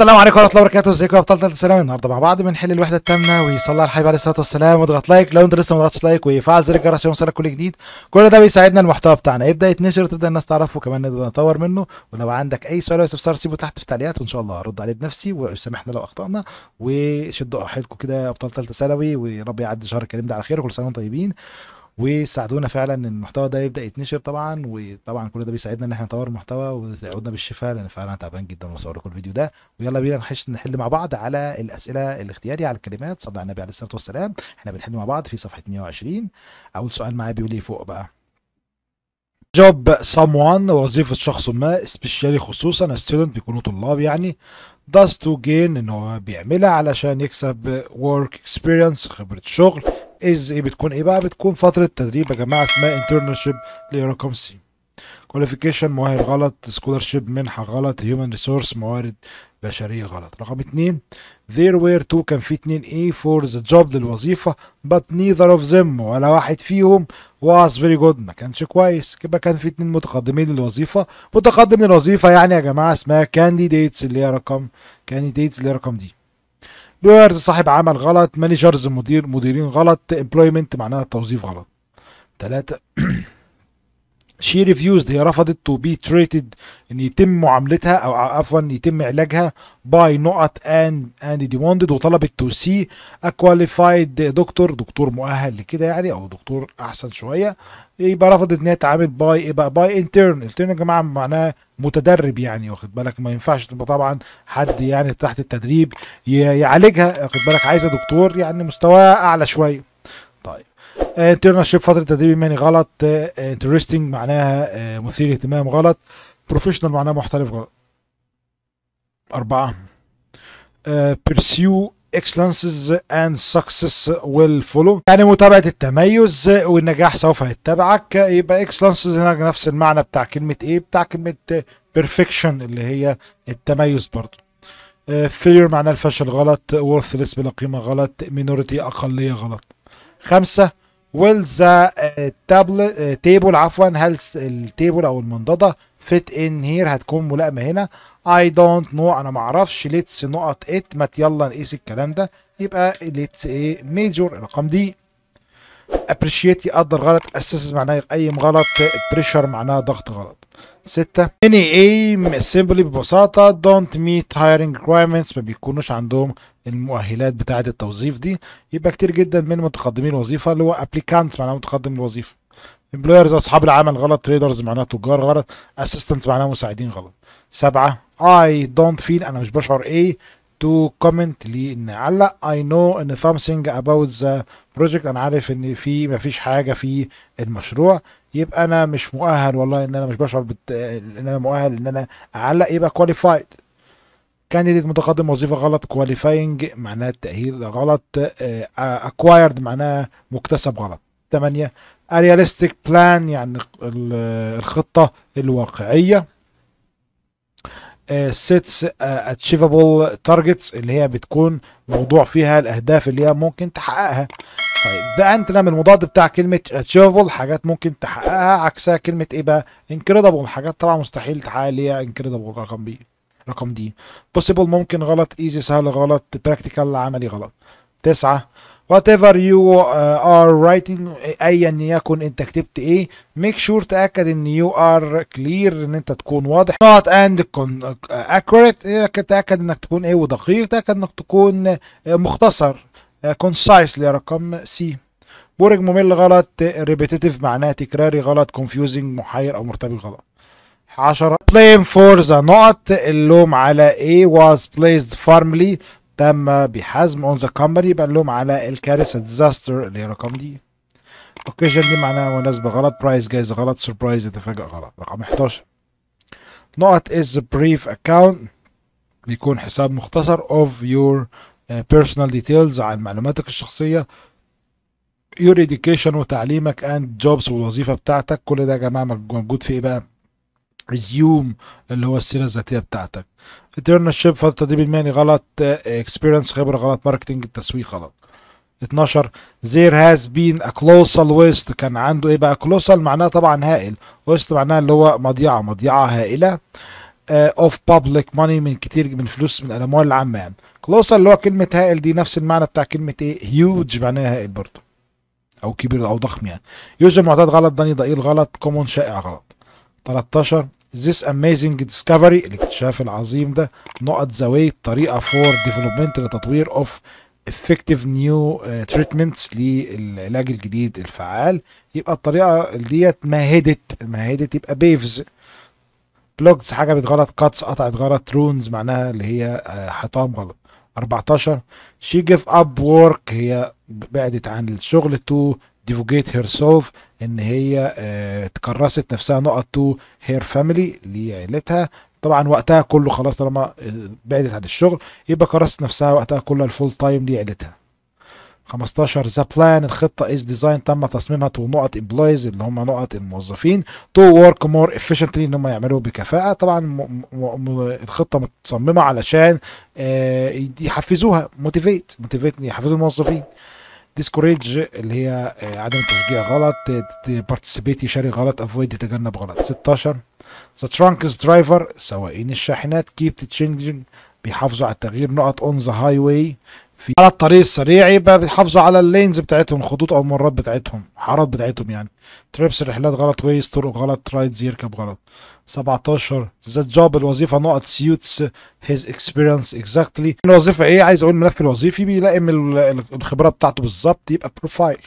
السلام عليكم ورحمه الله وبركاته ازيكم يا ابطال ثالثه ثانوي النهارده مع بعض بنحل الوحده الثامنه ويصلي على الحبيب عليه الصلاه والسلام واضغط لايك لو انت لسه ما ضغطتش لايك ويفعل زر الجرس عشان يوصلك كل جديد كل ده بيساعدنا المحتوى بتاعنا يبدا يتنشر وتبدا الناس تعرفه وكمان نقدر نطور منه ولو عندك اي سؤال او استفسار سيبه تحت في التعليقات وان شاء الله ارد عليه بنفسي وسامحنا لو اخطانا وشدوا حيلكم كده يا ابطال ثالثه ثانوي ورب يعدي شهر الكريم ده على خير وكل سنه وانتم طيبين وساعدونا فعلا ان المحتوى ده يبدا يتنشر طبعا وطبعا كل ده بيساعدنا ان احنا نطور المحتوى ويساعدنا بالشفاء لان فعلا تعبان جدا وصور لكم الفيديو ده ويلا بينا نحل مع بعض على الاسئله الاختياري على الكلمات صلى على النبي عليه الصلاه والسلام احنا بنحل مع بعض في صفحه 120 اول سؤال معايا بيقول ايه فوق بقى جوب سموان وظيفة شخص ما سبيشالي خصوصا ستودنت بيكونوا طلاب يعني داز تو جين ان هو بيعملها علشان يكسب ورك اكسبيرينس خبرة شغل از ايه بتكون ايه بقى بتكون فتره تدريب يا جماعه اسمها انترنشيب لرقم سي كواليفيكيشن مؤهل غلط سكولرشيب منحه غلط هيومن ريسورس موارد بشريه غلط رقم اتنين there were two كان في اتنين ايه فور ذا جوب للوظيفه but neither of them ولا واحد فيهم was very good ما كانش كويس كده كان في اتنين متقدمين للوظيفه متقدم للوظيفه يعني يا جماعه اسمها كانديديتس اللي هي رقم كانديديتس اللي هي رقم دي لويرز صاحب عمل غلط مانجرز مدير مديرين غلط امبلويمنت معناها توظيف غلط ثلاثة شي ريفيوزد هي رفضت تو بي تريتد ان يتم معاملتها او عفوا يتم علاجها باي نقط اند اند ديموندد وطلبت تو سي ا كواليفايد دكتور دكتور مؤهل لكده يعني او دكتور احسن شويه يبقى إيه رفضت ان هي تتعامل باي ايه بقى باي انترن انترن يا جماعه معناها متدرب يعني واخد بالك ما ينفعش تبقى طبعا حد يعني تحت التدريب يعالجها واخد بالك عايزه دكتور يعني مستواه اعلى شويه طيب انترن آه، شيب فتره تدريب مهني غلط انترستنج آه، معناها آه، مثير اهتمام غلط بروفيشنال معناها محترف غلط أربعة بيرسيو excellences and success will follow يعني متابعة التميز والنجاح سوف يتبعك يبقى excellences هنا نفس المعنى بتاع كلمة ايه بتاع كلمة perfection اللي هي التميز برضو فيلير آه، معناه الفشل غلط worthless بلا قيمة غلط minority أقلية غلط خمسة will the آه، table, آه، table عفوا هل التيبل أو المنضدة فيت ان هير هتكون ملائمه هنا اي دونت نو انا ما اعرفش ليتس نقط ات ما يلا نقيس الكلام ده يبقى ليتس ايه ميجور الرقم دي ابريشيت يقدر غلط اسسز معناه يقيم غلط بريشر معناه ضغط غلط ستة اني ايم سيمبلي ببساطة دونت ميت هايرنج requirements ما بيكونوش عندهم المؤهلات بتاعة التوظيف دي يبقى كتير جدا من متقدمي الوظيفة اللي هو ابليكانت معناه متقدم الوظيفة امبلويرز اصحاب العمل غلط تريدرز معناه تجار غلط اسيستنت معناه مساعدين غلط سبعه اي دونت فيل انا مش بشعر ايه تو كومنت لي ان علق اي نو ان ثامسنج اباوت ذا بروجكت انا عارف ان في مفيش حاجه في المشروع يبقى انا مش مؤهل والله ان انا مش بشعر بت... ان انا مؤهل ان انا اعلق يبقى كواليفايد كانديديت متقدم وظيفه غلط كواليفاينج معناه تاهيل غلط اكوايرد آه، معناه مكتسب غلط 8 الرياليستيك بلان يعني الخطة الواقعية سيتس اتشيفابل تارجتس اللي هي بتكون موضوع فيها الاهداف اللي هي ممكن تحققها طيب ده انت من المضاد بتاع كلمه اتشيفابل حاجات ممكن تحققها عكسها كلمه ايه بقى انكريدبل حاجات طبعا مستحيل تحقق اللي هي انكريدبل رقم بي رقم دي بوسيبل ممكن غلط ايزي سهل غلط براكتيكال عملي غلط تسعة whatever you uh, are writing ايا يكن انت كتبت ايه make sure تاكد ان you are clear ان انت تكون واضح not and accurate إيه، تاكد انك تكون ايه ودقيق تاكد انك تكون مختصر uh, concisely رقم C بورج ممل غلط repetitive معناه تكراري غلط confusing محير او مرتبط غلط 10 blame for the not اللوم على ايه was placed firmly تم بحزم اون ذا كومباني بقى لهم على الكارثه ديزاستر اللي هي رقم دي اوكيجن دي معناها مناسبه غلط برايس جايز غلط سربرايز اتفاجئ غلط رقم 11 نقط از بريف اكاونت بيكون حساب مختصر اوف يور بيرسونال ديتيلز عن معلوماتك الشخصيه يور education وتعليمك اند جوبز والوظيفه بتاعتك كل ده يا جماعه موجود في ايه بقى ريزيوم اللي هو السيره الذاتيه بتاعتك انترنشيب فتره تدريب المهني غلط اكسبيرينس خبره غلط ماركتنج التسويق غلط 12 زير هاز بين ا كلوسال ويست كان عنده ايه بقى كلوسال معناها طبعا هائل ويست معناها اللي هو مضيعه مضيعه هائله اوف بابليك ماني من كتير من فلوس من الاموال العامه يعني كلوسال اللي هو كلمه هائل دي نفس المعنى بتاع كلمه ايه هيوج معناها هائل برضه او كبير او ضخم يعني يوجد معتاد غلط داني ضئيل غلط كومون شائع غلط 13 This amazing discovery الاكتشاف العظيم ده نقط زاوية طريقة for development لتطوير of effective new uh, treatments للعلاج الجديد الفعال يبقى الطريقة ديت مهدت مهدت يبقى بيفز بلوكس حاجة بتغلط كاتس قطعت غلط رونز معناها اللي هي uh, حطام غلط 14 she give up work هي بعدت عن الشغل تو ديفوجيت سولف ان هي آه تكرست نفسها نقط تو هير فاميلي لعيلتها طبعا وقتها كله خلاص طالما آه، بعدت عن الشغل يبقى كرست نفسها وقتها كلها الفول تايم لعيلتها 15 ذا بلان الخطه از ديزاين تم تصميمها تو نقط امبلايز اللي هم نقط الموظفين تو ورك مور افشنتلي ان هم يعملوا بكفاءه طبعا م م الخطه متصممه علشان آه يحفزوها موتيفيت موتيفيت يحفزوا الموظفين ديسكوريج اللي هي آه، عدم التشجيع غلط بارتيسيبيتي شاري غلط افويد تجنب غلط 16 ذا ترانكس درايفر سواقين الشاحنات كيب تشينجينج بيحافظوا على التغيير نقط اون ذا هاي واي في على الطريق السريع يبقى بيحافظوا على اللينز بتاعتهم الخطوط او الممرات بتاعتهم حارات بتاعتهم يعني تريبس رحلات غلط ويز طرق غلط رايدز يركب غلط 17 ذا جوب الوظيفه نقط سيوتس هيز اكسبيرينس اكزاكتلي الوظيفه ايه عايز اقول الملف الوظيفي بيلاقي من الخبره بتاعته بالظبط يبقى بروفايل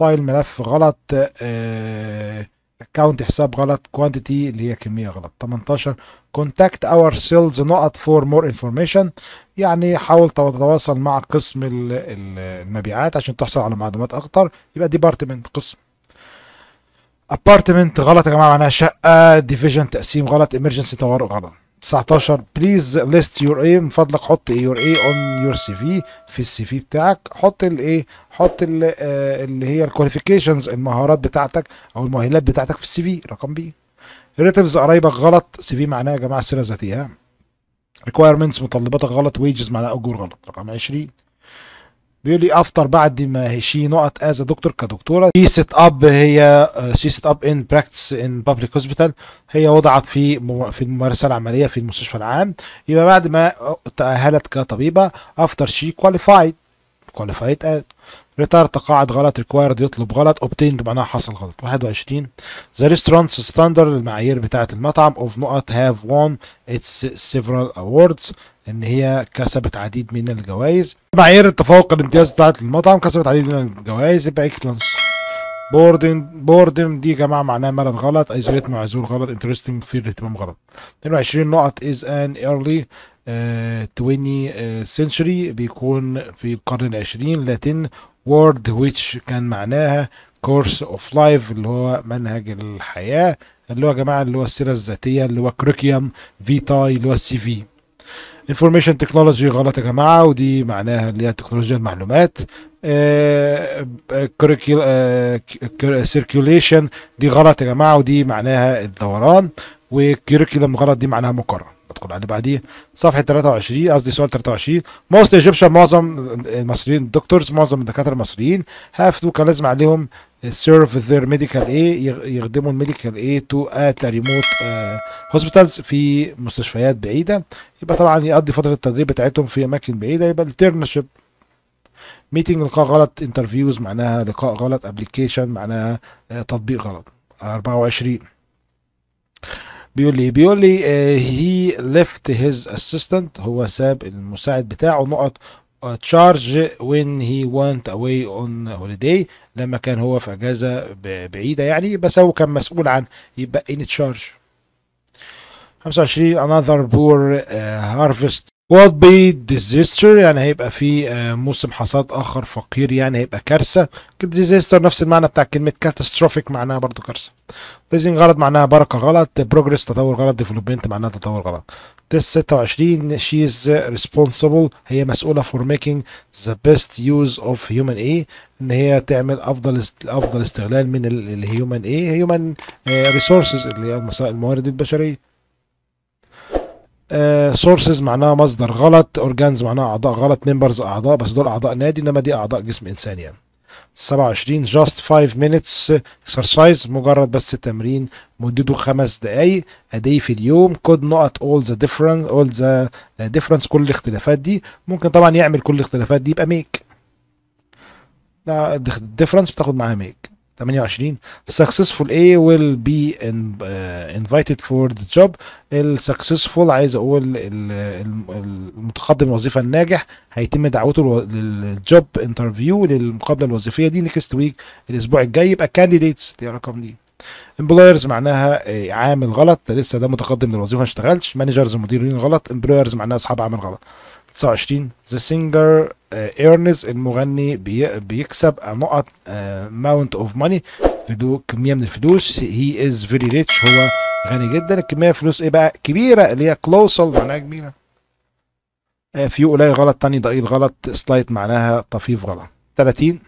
فايل ملف غلط آه اكونت حساب غلط كوانتيتي اللي هي كميه غلط 18 كونتاكت اور سيلز نقط فور مور انفورميشن يعني حاول تتواصل مع قسم المبيعات عشان تحصل على معلومات اكتر يبقى ديبارتمنت قسم ابارتمنت غلط يا جماعه معناها شقه ديفيجن تقسيم غلط امرجنسي طوارئ غلط 19 بليز ليست يور ايه من فضلك حط يور ايه اون يور سي في في السي في بتاعك حط الايه حط آه، اللي هي الكواليفيكيشنز المهارات بتاعتك او المؤهلات بتاعتك في السي في رقم بي ريلاتيفز قرايبك غلط سي في معناه يا جماعه سيره ذاتيه ريكويرمنتس متطلباتك غلط ويجز معناه اجور غلط رقم 20 بيقول لي افتر بعد ما شي نقط از دكتور كدكتوره في سيت اب هي شي سيت اب ان براكتس ان بابليك هوسبيتال هي وضعت في في الممارسه العمليه في المستشفى العام يبقى بعد ما تاهلت كطبيبه افتر شي كواليفايد كواليفايد ريتار تقاعد غلط ريكوايرد يطلب غلط اوبتيند معناها حصل غلط 21 ذا ريستورانت ستاندر المعايير بتاعه المطعم اوف نقط هاف وون اتس سيفرال اووردز ان هي كسبت عديد من الجوائز معايير التفوق الامتياز بتاعه المطعم كسبت عديد من الجوائز يبقى اكسلنس بوردن بوردن دي يا جماعه معناها ملل غلط ايزوليت معزول غلط انترستنج مثير للاهتمام غلط 22 نقط از ان ايرلي 20 آه، سنشري آه، بيكون في القرن العشرين لاتين وورد ويتش كان معناها كورس اوف لايف اللي هو منهج الحياه اللي هو يا جماعه اللي هو السيره الذاتيه اللي هو كريكيوم فيتاي اللي هو السي في انفورميشن تكنولوجي غلط يا جماعه ودي معناها اللي هي تكنولوجيا المعلومات سيركيوليشن آه، دي غلط يا جماعه ودي معناها الدوران وكيريكولم غلط دي معناها مقرر ادخل على اللي بعديه صفحه 23 قصدي سؤال 23 موست ايجيبشن معظم المصريين الدكتورز معظم الدكاتره المصريين هاف تو كان لازم عليهم سيرف ذير ميديكال اي يخدموا الميديكال اي تو ات ريموت هوسبيتالز في مستشفيات بعيده يبقى طبعا يقضي فتره التدريب بتاعتهم في اماكن بعيده يبقى الترنشيب ميتنج لقاء غلط انترفيوز معناها لقاء غلط ابلكيشن معناها uh, تطبيق غلط 24 بيقول لي بيقول لي هي ليفت هيز اسيستنت هو ساب المساعد بتاعه نقط تشارج وين هي وانت اواي اون هوليداي لما كان هو في اجازه بعيده يعني بس هو كان مسؤول عن يبقى ان تشارج 25 another poor uh, harvest what be disaster يعني هيبقى في آه، موسم حصاد اخر فقير يعني هيبقى كارثه disaster نفس المعنى بتاع كلمه catastrophic معناها برضو كارثه ديزين غلط معناها بركه غلط بروجريس تطور غلط ديفلوبمنت معناها تطور غلط test 26 she is responsible هي مسؤوله for making the best use of human A ان هي تعمل افضل افضل استغلال من الهيومن اي هيومن ريسورسز اللي هي الموارد البشريه سورسز آه، uh, معناها مصدر غلط اورجانز معناها اعضاء غلط ممبرز اعضاء بس دول اعضاء نادي انما دي اعضاء جسم انسان يعني 27 جاست 5 مينتس اكسرسايز مجرد بس تمرين مدته خمس دقايق ادي في اليوم كود نقط اول ذا ديفرنس اول ذا ديفرنس كل الاختلافات دي ممكن طبعا يعمل كل الاختلافات دي يبقى ميك ده الديفرنس بتاخد معاها ميك 28 successful A will be in, uh, invited for the job السكسسفول عايز اقول المتقدم الوظيفه الناجح هيتم دعوته للجوب انترفيو للمقابله الوظيفيه دي نيكست ويك الاسبوع الجاي يبقى كانديديتس دي رقم دي امبلويرز معناها آه، عامل غلط لسه ده متقدم للوظيفه ما اشتغلش مانجرز مديرين غلط امبلويرز معناها اصحاب عمل غلط 29 ذا سينجر ايرنز المغني بي بيكسب نقط ماونت اوف ماني فيديو كميه من الفلوس هي از فيري ريتش هو غني جدا الكميه فلوس ايه بقى كبيره اللي هي كلوسال معناها كبيره uh, فيو قليل غلط تاني ضئيل غلط سلايت معناها طفيف غلط 30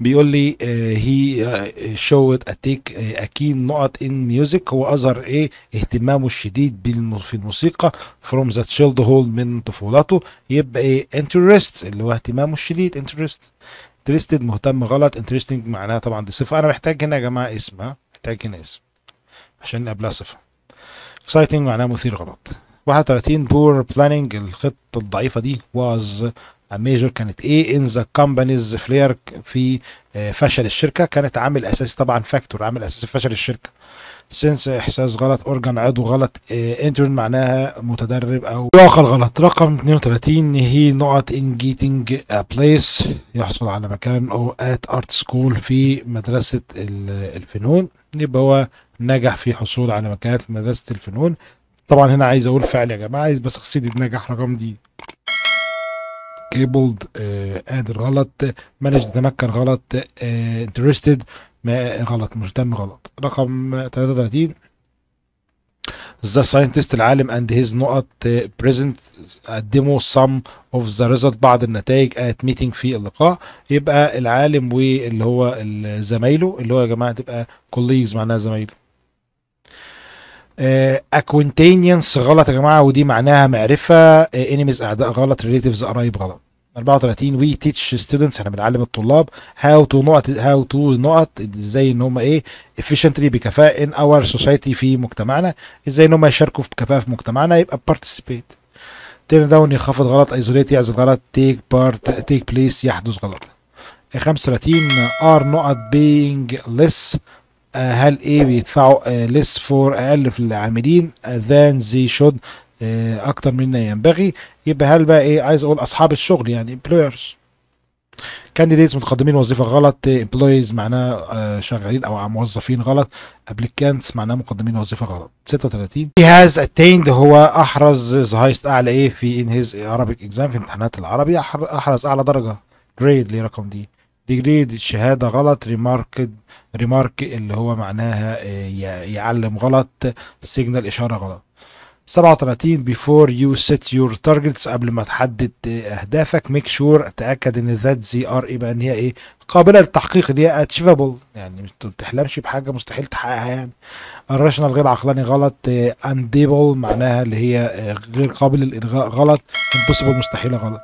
بيقول لي هي شوت اتيك اكين نقط ان ميوزك هو اظهر ايه اهتمامه الشديد في الموسيقى فروم ذا تشيلد هول من طفولته يبقى ايه انترست اللي هو اهتمامه الشديد انترست انترستد مهتم غلط انترستنج معناها طبعا دي صفه انا محتاج هنا يا جماعه اسم ها محتاج هنا اسم عشان قبلها صفه اكسايتنج معناها مثير غلط 31 بور بلاننج الخطه الضعيفه دي واز ميجور كانت ايه ان ذا كومبانيز فلير في آه، فشل الشركه كانت عامل اساسي طبعا فاكتور عامل اساسي في فشل الشركه سنس احساس غلط اورجان عضو غلط انترن آه، معناها متدرب او اخر غلط رقم 32 هي نقط ان جيتنج بليس يحصل على مكان او ات ارت سكول في مدرسه الفنون يبقى هو نجح في حصول على مكانات مدرسه الفنون طبعا هنا عايز اقول فعل يا جماعه عايز بس اقصد نجح رقم دي ايبلد قادر uh, غلط مانج تمكن غلط uh, انترستد غلط مهتم غلط رقم 33 ذا ساينتست العالم اند هيز نقط بريزنت قدموا سم اوف ذا ريزلت بعض النتائج ات ميتنج في اللقاء يبقى العالم واللي هو زمايله اللي هو يا جماعه تبقى كوليجز معناها زمايله اكوينتينينس uh, غلط يا جماعه ودي معناها معرفه انيميز اعداء غلط ريليتيفز قرايب غلط 34 وي تيتش ستودنتس احنا بنعلم الطلاب هاو تو نقط هاو تو نقط ازاي ان هم ايه efficiently بكفاءه ان اور سوسايتي في مجتمعنا ازاي ان هم يشاركوا في بكفاءه في مجتمعنا يبقى بارتيسيبيت تيرن داون يخفض غلط ايزوليت يعزل غلط تيك بارت تيك بليس يحدث غلط 35 إيه، ار نقط بينج ليس آه، هل ايه بيدفعوا ليس آه، فور اقل في العاملين ذان زي شود آه، اكتر مما ينبغي يبقى هل بقى ايه عايز اقول اصحاب الشغل يعني امبلويرز كانديديتس متقدمين وظيفه غلط امبلويز معناه آه، شغالين او موظفين غلط ابليكانتس معناه مقدمين وظيفه غلط 36 هي هاز اتيند هو احرز ذا هايست اعلى ايه في ان هيز عربيك اكزام في امتحانات العربي احرز اعلى درجه جريد ليه رقم دي ديجريد الشهادة غلط ريمارك ريمارك اللي هو معناها آه، يعلم غلط سيجنال إشارة غلط 37 بيفور يو سيت يور تارجتس قبل ما تحدد اهدافك شور sure تاكد ان ذات زي ار اي بقى ان هي ايه قابله للتحقيق دي اتشيفبل يعني ما بتحلمش بحاجه مستحيل تحققها يعني الراشنال غير عقلاني غلط انديبل معناها اللي هي غير قابل للالغاء غلط امبوسيبل مستحيله غلط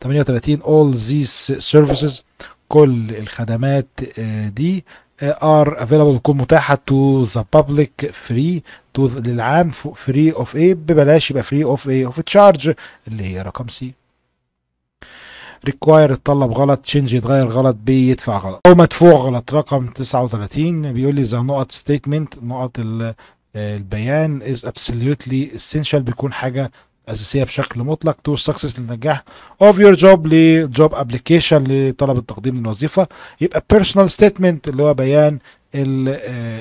38 all these services كل الخدمات آه، دي are available تكون متاحه to the public free to للعام free of A ببلاش يبقى free of A of charge اللي هي رقم سي ريكواير اتطلب غلط تشينج يتغير غلط بي يدفع غلط او مدفوع غلط رقم 39 بيقول لي ذا نقط ستيتمنت نقط آه، البيان از ابسوليوتلي اسينشال بيكون حاجه اساسيه بشكل مطلق تو سكسس للنجاح اوف يور جوب لجوب ابلكيشن لطلب التقديم للوظيفه يبقى بيرسونال ستيتمنت اللي هو بيان آه،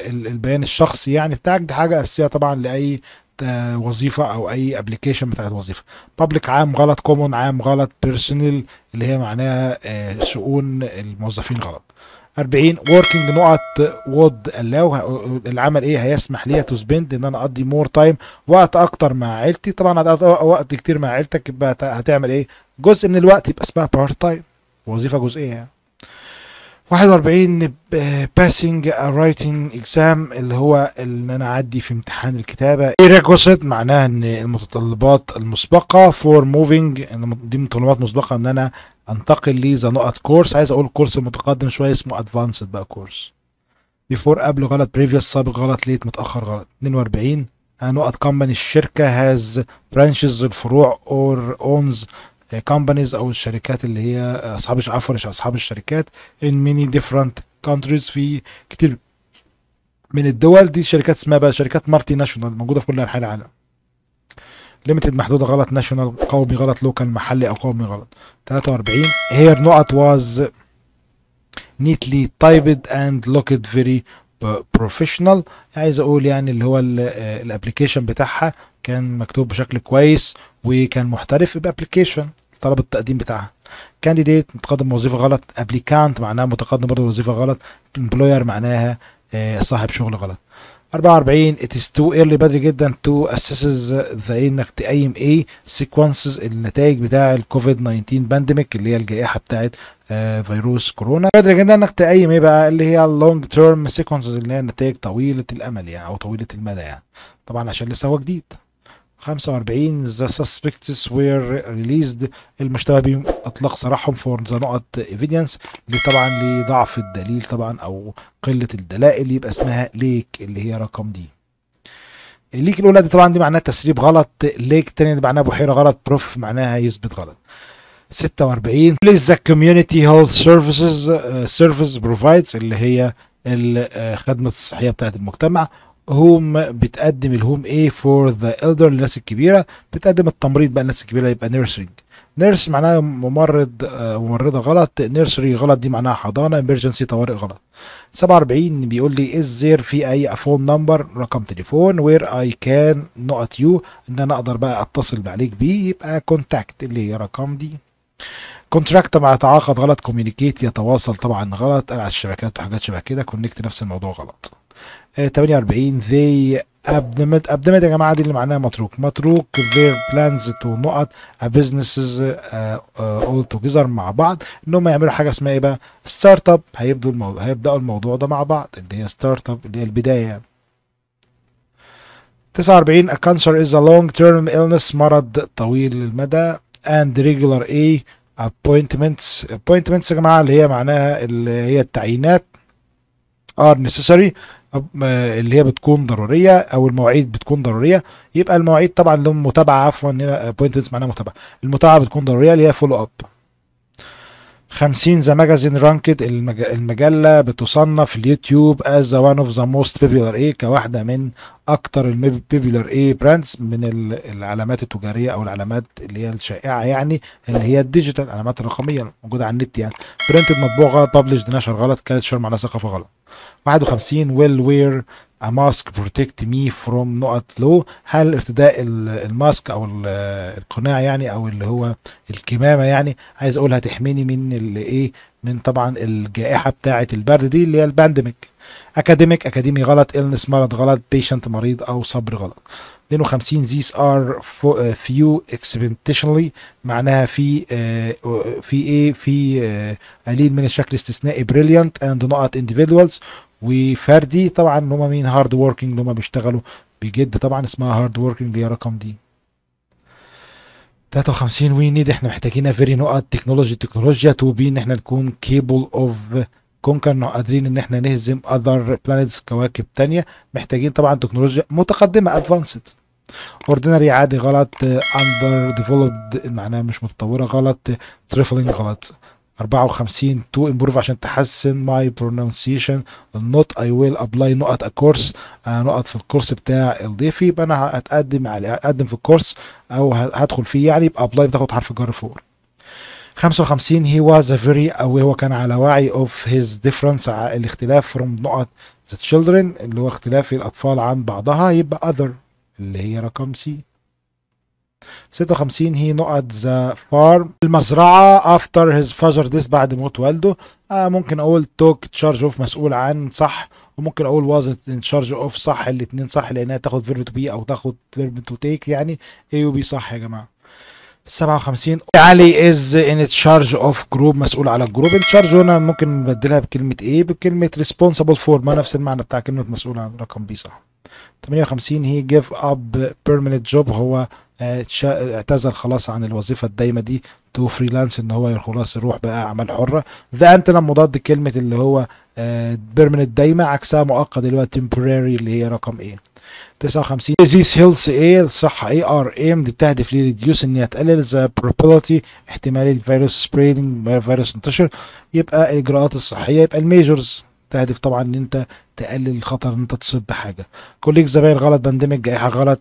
البيان الشخصي يعني بتاعك دي حاجه اساسيه طبعا لاي وظيفه او اي ابلكيشن بتاعت وظيفه بابليك عام غلط كومون عام غلط بيرسونال اللي هي معناها آه، شؤون الموظفين غلط 40 وركينج نقط وود الاو العمل ايه هيسمح ليا سبند ان انا اقضي مور تايم وقت اكتر مع عيلتي طبعا هتقضي وقت كتير مع عيلتك يبقى هتعمل ايه جزء من الوقت يبقى اسمها بارت تايم وظيفه جزئيه يعني 41 باسنج رايتنج اكزام اللي هو ان انا اعدي في امتحان الكتابه إيه ريكوست معناها ان المتطلبات المسبقه فور موفينج دي متطلبات مسبقه ان انا انتقل لي ذا نقط كورس عايز اقول الكورس المتقدم شويه اسمه ادفانسد بقى كورس بيفور قبل غلط بريفيوس سابق غلط ليت متاخر غلط 42 نقط كمباني الشركه هاز برانشز الفروع اور اونز كومبانيز او الشركات اللي هي اصحاب عفوا اصحاب الشركات ان ميني ديفرنت كونتريز في كتير من الدول دي شركات اسمها بقى شركات مالتي ناشونال موجوده في كل انحاء العالم ليميتد محدوده غلط ناشونال قومي غلط لوكال محلي او قومي غلط 43 هير نوت واز نيتلي تايبد اند لوكد فيري بروفيشنال عايز اقول يعني اللي هو الابلكيشن بتاعها كان مكتوب بشكل كويس وكان محترف بابلكيشن طلب التقديم بتاعها كانديديت متقدم وظيفه غلط ابليكانت معناها متقدم برضه وظيفه غلط امبلوير معناها آه، صاحب شغل غلط 44 it is too early بدري جدا to assess the انك تقيم ايه sequences النتائج بتاع الكوفيد 19 بانديميك اللي هي الجائحه بتاعت آه فيروس كورونا بدري جدا انك تقيم ايه بقى اللي هي long term sequences اللي هي النتائج طويله الامل يعني او طويله المدى يعني طبعا عشان لسه هو جديد 45 The suspects were released المشتبه بهم اطلق سراحهم for the not evidence اللي طبعا لضعف الدليل طبعا او قله الدلائل يبقى اسمها ليك اللي هي رقم دي الليك الاولى دي طبعا دي معناها تسريب غلط ليك الثانيه دي معناها بحيره غلط بروف معناها يثبت غلط 46 بليز ذا كوميونتي هيلث سيرفيسز سيرفيس بروفايدز اللي هي الخدمه آه، الصحية بتاعة المجتمع هوم بتقدم الهوم ايه فور ذا elder للناس الكبيره بتقدم التمريض بقى للناس الكبيره يبقى نيرسينج نيرس معناها ممرض آه، ممرضه غلط نيرسري غلط دي معناها حضانه امرجنسي طوارئ غلط 47 بيقول لي از زير في اي فون نمبر رقم تليفون وير اي كان نوت يو ان انا اقدر بقى اتصل عليك بيه يبقى كونتاكت اللي هي رقم دي كونتراكت مع تعاقد غلط كوميونيكيت يتواصل طبعا غلط على الشبكات وحاجات شبه كده كونكت نفس الموضوع غلط 48 آه، they abdomen abdomen يا جماعه دي اللي معناها متروك متروك their plans to نقط آه، businesses آه، all together مع بعض ان هم يعملوا حاجه اسمها ايه بقى ستارت اب هيبدوا الموضوع هيبداوا الموضوع ده مع بعض اللي هي ستارت اب اللي هي البدايه 49 a cancer is a long term illness مرض طويل المدى and regular a appointments appointments يا جماعه اللي هي معناها اللي هي التعيينات are necessary اللي هي بتكون ضروريه او المواعيد بتكون ضروريه يبقى المواعيد طبعا لهم متابعه عفوا هنا ابوينتمنتس معناها متابعه المتابعه بتكون ضروريه اللي هي فولو اب 50 ذا ماجازين رانكد المجله بتصنف اليوتيوب از وان اوف ذا موست بيبيولار ايه كواحده من اكتر البيبيولار ايه براندز من العلامات التجاريه او العلامات اللي هي الشائعه يعني اللي هي الديجيتال علامات الرقميه موجوده على النت يعني برنتد مطبوع غلط ببلش نشر غلط كالتشر معناها ثقافه غلط 51 ويل وير a mask protect me from not low هل ارتداء الماسك او القناع يعني او اللي هو الكمامه يعني عايز اقول هتحميني من الايه من طبعا الجائحه بتاعه البرد دي اللي هي البانديميك اكاديميك اكاديمي غلط النس مرض غلط بيشنت مريض او صبر غلط 52 زيس ار آه، فيو اكسبنتشنلي معناها في آه، في ايه في آه، قليل من الشكل استثنائي بريليانت اند نوت individuals وفردي طبعا اللي هم مين هارد وركينج اللي هم بيشتغلوا بجد طبعا اسمها هارد اللي هي رقم دي 53 وي نيد احنا محتاجين فيري نقط تكنولوجي تكنولوجيا تو بي ان احنا نكون كيبل اوف كونكر قادرين ان احنا نهزم اذر بلانيتس كواكب تانية محتاجين طبعا تكنولوجيا متقدمه ادفانسد اوردينري عادي غلط اندر ديفلوبد معناها مش متطوره غلط تريفلينج غلط 54 تو امبروف عشان تحسن ماي برونونسيشن النوت اي ويل ابلاي نقط الكورس نقط في الكورس بتاع الضيفي يبقى انا هتقدم على اقدم في الكورس او هدخل فيه يعني يبقى ابلاي بتاخد حرف الجر فور 55 he was a very او هو كان على وعي of his difference الاختلاف from نقط the children اللي هو اختلاف الاطفال عن بعضها يبقى other اللي هي رقم سي 56 هي نقط ذا فارم المزرعة افتر هيز فازر ديس بعد موت والده آه ممكن اقول توك تشارج اوف مسؤول عن صح وممكن اقول واز تشارج اوف صح الاثنين صح لانها تاخد فيرب تو بي او تاخد فيرب تو تيك يعني اي وبي صح يا جماعه 57 علي از ان تشارج اوف جروب مسؤول على الجروب التشارج هنا ممكن نبدلها بكلمه ايه بكلمه ريسبونسبل فور ما نفس المعنى بتاع كلمه مسؤول عن رقم بي صح 58 هي جيف اب بيرمننت جوب هو اعتذر خلاص عن الوظيفه الدايمه دي تو فريلانس ان هو خلاص يروح بقى اعمال حره ده انت لما ضد كلمه اللي هو بيرمننت آه، دايمه عكسها مؤقت اللي هو تمبراري اللي هي رقم ايه 59 ديزيز هيلث ايه الصحه اي ار ام دي بتهدف ليه ريديوس ان هي تقلل ذا probability احتمال الفيروس سبريدنج فيروس انتشر يبقى الاجراءات الصحيه يبقى الميجرز تهدف طبعا ان انت تقلل الخطر ان انت تصيب بحاجه كوليك زباين غلط بندمج جائحه غلط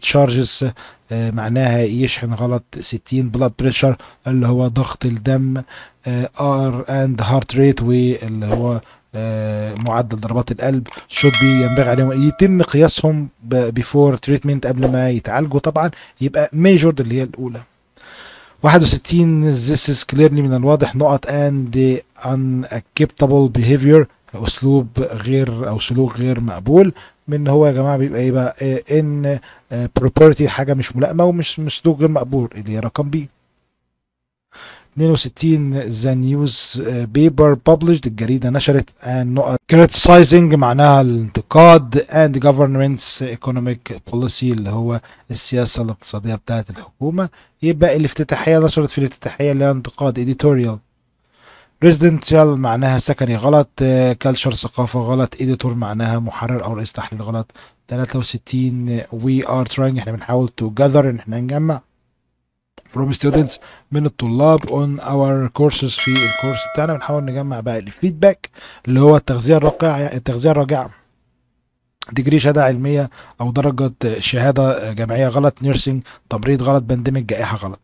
تشارجز آه، معناها يشحن غلط 60 بلاد بريشر اللي هو ضغط الدم ار اند هارت ريت واللي هو آه، معدل ضربات القلب شوت بي ينبغي عليهم يتم قياسهم بيفور تريتمنت قبل ما يتعالجوا طبعا يبقى ميجورد اللي هي الاولى 61 this is clearly من الواضح نقط and the unacceptable behavior اسلوب غير او سلوك غير مقبول من هو يا جماعه بيبقى ايه بقى إيه ان بروبرتي آه، حاجه مش ملائمه ومش سلوك غير مقبول اللي هي رقم بي 62 ذا نيوز بيبر ببلشد الجريده نشرت النقط كريتسايزنج معناها الانتقاد اند جفرمنتس ايكونوميك بوليسي اللي هو السياسه الاقتصاديه بتاعه الحكومه يبقى الافتتاحيه نشرت في الافتتاحيه اللي هي انتقاد اديتوريال ريزيدنتيال معناها سكني غلط كالتشر آه، ثقافه غلط اديتور معناها محرر او رئيس تحليل غلط 63 وي ار تراينج احنا بنحاول تو جاذر ان احنا نجمع from students من الطلاب on our courses في الكورس بتاعنا بنحاول نجمع بقى الفيدباك اللي هو التغذيه الراجعه يعني التغذيه الراجعه ديجري شهاده علميه او درجه شهاده جامعيه غلط نيرسينج تمريض غلط بانديميك جائحه غلط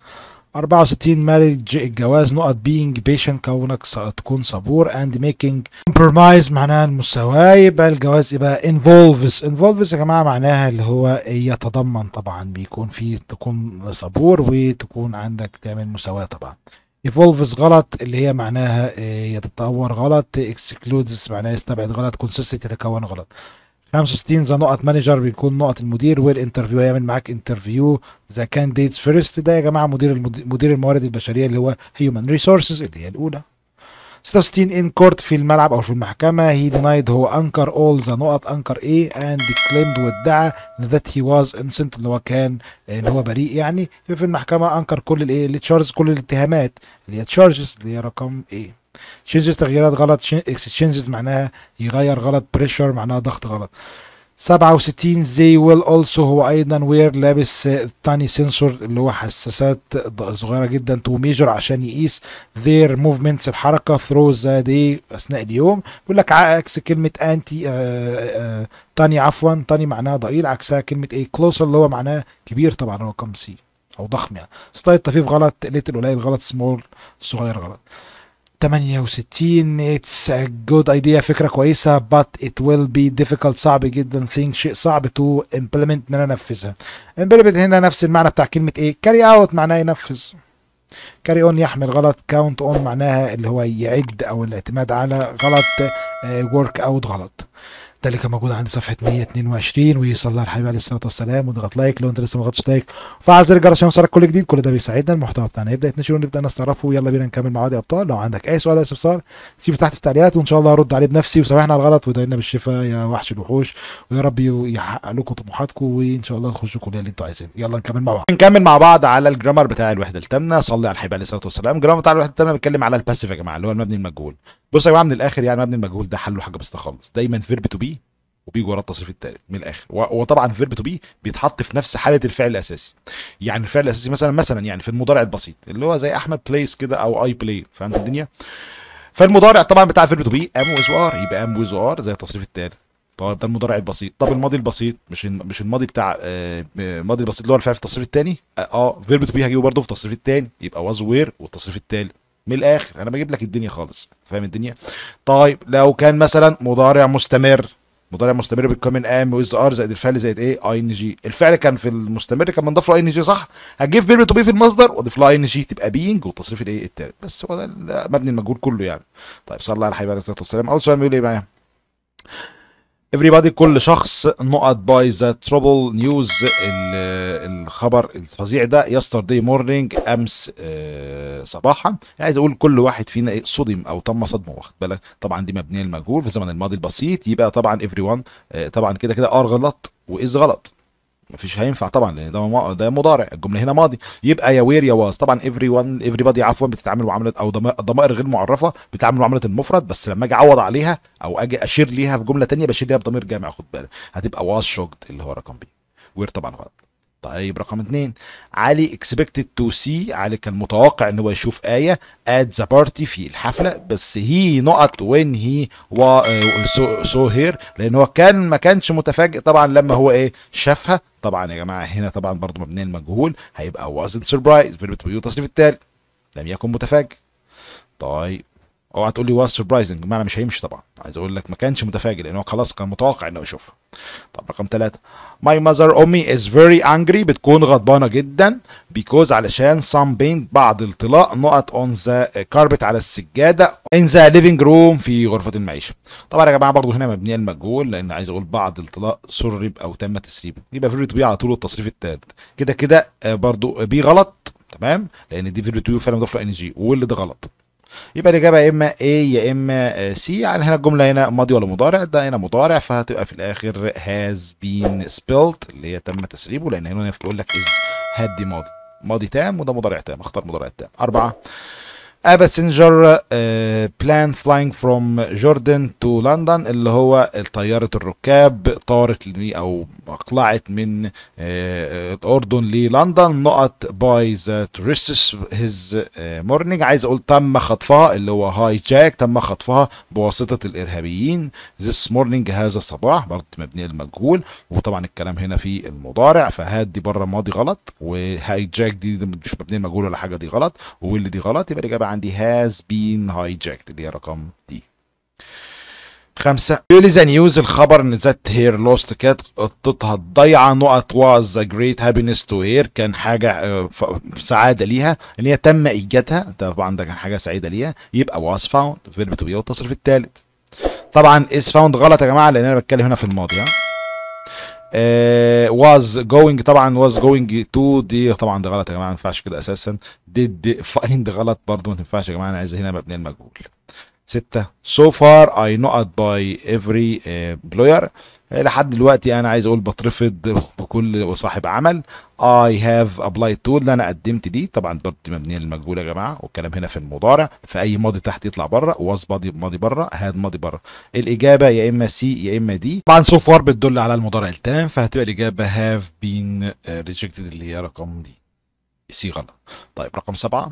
64 مارج الجواز نقط بينج بيشن كونك تكون صبور اند ميكينج كومبرومايز معناها المساواة يبقى الجواز يبقى انفولفز انفولفز يا جماعة معناها اللي هو يتضمن طبعا بيكون في تكون صبور وتكون عندك تعمل مساواة طبعا ايفولفز غلط اللي هي معناها آه، يتطور غلط اكسكلودز معناها يستبعد غلط consistency يتكون غلط 65 ذا نقط مانجر بيكون نقط المدير والانترفيو هيعمل معاك انترفيو ذا كانديدز فيرست ده يا جماعه مدير مدير الموارد البشريه اللي هو هيومن ريسورسز اللي هي الاولى 66 ان كورت في الملعب او في المحكمه هي دينايد هو انكر اول ذا نقط انكر ايه اند كليمد وادعى ذات هي واز انسنت اللي هو كان ان هو بريء يعني في المحكمه انكر كل الايه التشارجز كل الاتهامات اللي هي تشارجز اللي هي رقم ايه تشينجز تغييرات غلط اكستشينجز معناها يغير غلط بريشر معناها ضغط غلط 67 زي ويل اولسو هو ايضا وير لابس تاني سنسور اللي هو حساسات صغيره جدا تو ميجر عشان يقيس ذير موفمنتس الحركه ثرو ذا آه، دي اثناء اليوم بيقول لك عكس كلمه انتي آه، آه، تاني عفوا تاني معناها ضئيل عكسها كلمه ايه كلوس اللي هو معناه كبير طبعا رقم سي او ضخم يعني ستايل طفيف غلط قلت القليل غلط سمول صغير غلط 68 it's a good idea فكرة كويسة but it will be difficult صعب جدا thing شيء صعب to implement ان انا انفذها implement هنا نفس المعنى بتاع كلمة ايه carry out معناه ينفذ carry on يحمل غلط count on معناها اللي هو يعد او الاعتماد على غلط eh، work out غلط ده اللي كان موجود عند صفحه 122 ويصلي على الحبيب عليه الصلاه والسلام واضغط لايك لو انت لسه ما ضغطتش لايك وفعل زر الجرس عشان يوصلك كل جديد كل ده بيساعدنا المحتوى بتاعنا يبدا يتنشر ونبدا الناس تعرفه ويلا بينا نكمل مع يا ابطال لو عندك اي سؤال او استفسار سيبه تحت في التعليقات وان شاء الله ارد عليه بنفسي وسامحنا على الغلط ودعينا بالشفاء يا وحش الوحوش ويا رب يحقق لكم طموحاتكم وان شاء الله تخشوا الكليه اللي انتوا عايزينها يلا نكمل مع بعض نكمل مع بعض على الجرامر بتاع الوحده الثامنه صلي على الحبيب عليه الصلاه والسلام الجرامر بتاع الوحده الثامنه بيتكلم على الباسيف يا جماعه اللي هو المبني المجهول بص يا جماعه من الاخر يعني مبني المجهول ده حله حاجه بس خالص دايما فيرب تو بي وبيجي وراه التصريف التالت من الاخر وطبعا فيرب تو بي بيتحط في نفس حاله الفعل الاساسي يعني الفعل الاساسي مثلا مثلا يعني في المضارع البسيط اللي هو زي احمد بلايس كده او اي بلاي فهمت الدنيا فالمضارع طبعا بتاع فيرب تو بي ام ويز ار يبقى ام ويز ار زي التصريف التالت طيب ده المضارع البسيط طب الماضي البسيط مش مش الماضي بتاع الماضي آه، آه، البسيط اللي هو الفعل في التصريف الثاني اه فيرب تو بي هجيبه برده في التصريف الثاني يبقى واز وير والتصريف الثالث من الاخر انا بجيب لك الدنيا خالص فاهم الدنيا طيب لو كان مثلا مضارع مستمر مضارع مستمر بالكومن ام ويز ار زائد الفعل زائد ايه اي ان جي الفعل كان في المستمر كان منضاف له اي ان جي صح هتجيب فيرب تو بي في المصدر واضيف له اي ان جي تبقى بينج وتصريف الايه التالت بس هو ده مبني المجهول كله يعني طيب صلى على الحبيب عليه الصلاه والسلام اول سؤال بيقول ايه معايا everybody كل شخص نقط باي ذا ترابل نيوز الخبر الفظيع ده يسترداي مورنينج امس آه، صباحا يعني تقول كل واحد فينا إيه، صدم او تم صدمه واخد بالك طبعا دي مبنيه المجهول في الزمن الماضي البسيط يبقى طبعا everyone آه، طبعا كده كده ار غلط واز غلط مفيش هينفع طبعا لان ده ده مضارع الجمله هنا ماضي يبقى يا وير يا واز طبعا ايفري ون ايفري بادي عفوا بتتعامل معامله او ضمائر غير معرفه بتتعامل معامله المفرد بس لما اجي اعوض عليها او اجي اشير ليها في جمله ثانيه بشير ليها بضمير جامع خد بالك هتبقى واز شوكت اللي هو رقم بي وير طبعا غلط طيب رقم اثنين علي اكسبكتد تو سي علي كان متوقع ان هو يشوف ايه ات ذا بارتي في الحفله بس هي نقط وين هي سو هير لان هو كان ما كانش متفاجئ طبعا لما هو ايه شافها طبعا يا جماعه هنا طبعا برضو مبني المجهول هيبقى وزن سربرايز فيرب تو يو التصريف الثالث لم يكن متفاجئ طيب اوعى تقول لي واز سربرايزنج بمعنى مش هيمشي طبعا عايز اقول لك ما كانش متفاجئ لان هو خلاص كان متوقع انه يشوفها طب رقم ثلاثة ماي ماذر امي از فيري انجري بتكون غضبانه جدا بيكوز علشان سام بين بعض الطلاء نقط اون ذا كاربت على السجاده ان ذا ليفنج روم في غرفه المعيشه طبعا يا جماعه برضو هنا مبنيه المجهول لان عايز اقول بعض الطلاء سرب او تم تسريبه يبقى فيري بي على طول التصريف الثالث كده كده آه، برضو آه، بي غلط تمام لان دي فيري تو فعلا مضاف له ان جي واللي ده غلط يبقى الاجابه يا اما A يا اما آه، C يعني هنا الجمله هنا ماضي ولا مضارع ده هنا مضارع فهتبقى في الاخر has been spilled اللي هي تم تسريبه لان هنا بيقول لك is had دي ماضي ماضي تام وده مضارع تام اختار مضارع تام اربعه A Passenger uh, Plan Flying from Jordan to London اللي هو طيارة الركاب طارت أو أقلعت من الأردن uh, للندن نقط by the tourists his uh, morning عايز أقول تم خطفها اللي هو هاي جاك تم خطفها بواسطة الإرهابيين this morning هذا الصباح برضه مبنية المجهول وطبعا الكلام هنا في المضارع فهاد دي بره ماضي غلط وهاي جاك دي مش مبنية المجهول ولا حاجة دي غلط واللي دي غلط يبقى الإجابة عندي has been hijacked اللي هي رقم دي خمسة Here the news الخبر ان ذات هير lost كات قطتها الضيعة نقط was a great happiness to her كان حاجة آه، سعادة ليها ان هي تم ايجادها طبعا ده كان حاجة سعيدة ليها يبقى was found فيرب تو بي والتصريف الثالث طبعا is found غلط يا جماعة لان انا بتكلم هنا في الماضي ها واز آه، جوينج طبعا واز جوينج تو دي طبعا ده غلط يا جماعه ما ينفعش كده اساسا ديد فايند غلط برضه ما تنفعش يا جماعه انا عايز هنا مبني المجهول ستة so far I نوت باي افري every آه، لحد دلوقتي انا عايز اقول بترفض بكل وصاحب عمل اي هاف ابلايد تو اللي انا قدمت دي طبعا برضه مبنيه للمجهول يا جماعه والكلام هنا في المضارع في اي ماضي تحت يطلع بره واز ماضي ماضي بره هاد ماضي بره الاجابه يا اما سي يا اما دي طبعا سو فار بتدل على المضارع التام فهتبقى الاجابه هاف بين ريجكتد اللي هي رقم دي سي غلط طيب رقم سبعه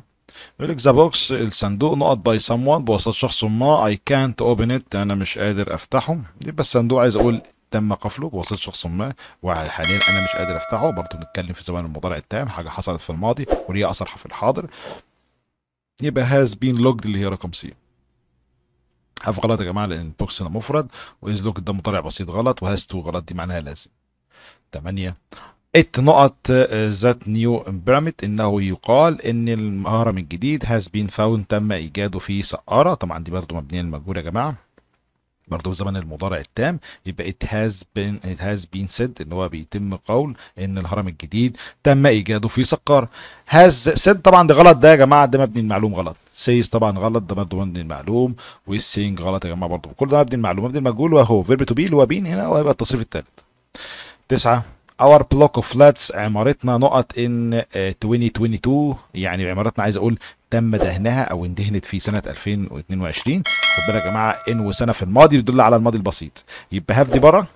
يقول لك ذا بوكس الصندوق نقط باي سام وان بواسطه شخص ما اي كانت اوبن ات انا مش قادر افتحه يبقى الصندوق عايز اقول تم قفله بواسطه شخص ما وحاليا انا مش قادر افتحه برضه بنتكلم في زمان المضارع التام حاجه حصلت في الماضي وليها اثر في الحاضر يبقى هاز بين لوجد اللي هي رقم سي هاف غلط يا جماعه لان البوكس هنا مفرد واز لوك ده مضارع بسيط غلط وهاز تو غلط دي معناها لازم 8 ات نقط ذات نيو بيراميد انه يقال ان الهرم الجديد هاز بين فاوند تم ايجاده في سقاره طبعا دي برضو مبنيه للمجهول يا جماعه برضه زمن المضارع التام يبقى it has been it has been said ان هو بيتم قول ان الهرم الجديد تم ايجاده في سقارة has said طبعا ده غلط ده يا جماعه ده مبني المعلوم غلط says طبعا غلط ده برضه مبني المعلوم والسينج غلط يا جماعه برضه كل ده مبني المعلوم مبني المجهول وهو فيرب تو بي اللي هو بين هنا وهيبقى التصريف الثالث تسعة اور بلوك اوف فلاتس عمارتنا نقط ان 2022 آه، يعني عمارتنا عايز اقول تم دهنها او اندهنت في سنه 2022 خد بالك يا جماعه ان وسنه في الماضي بتدل على الماضي البسيط يبقى هاف دي بره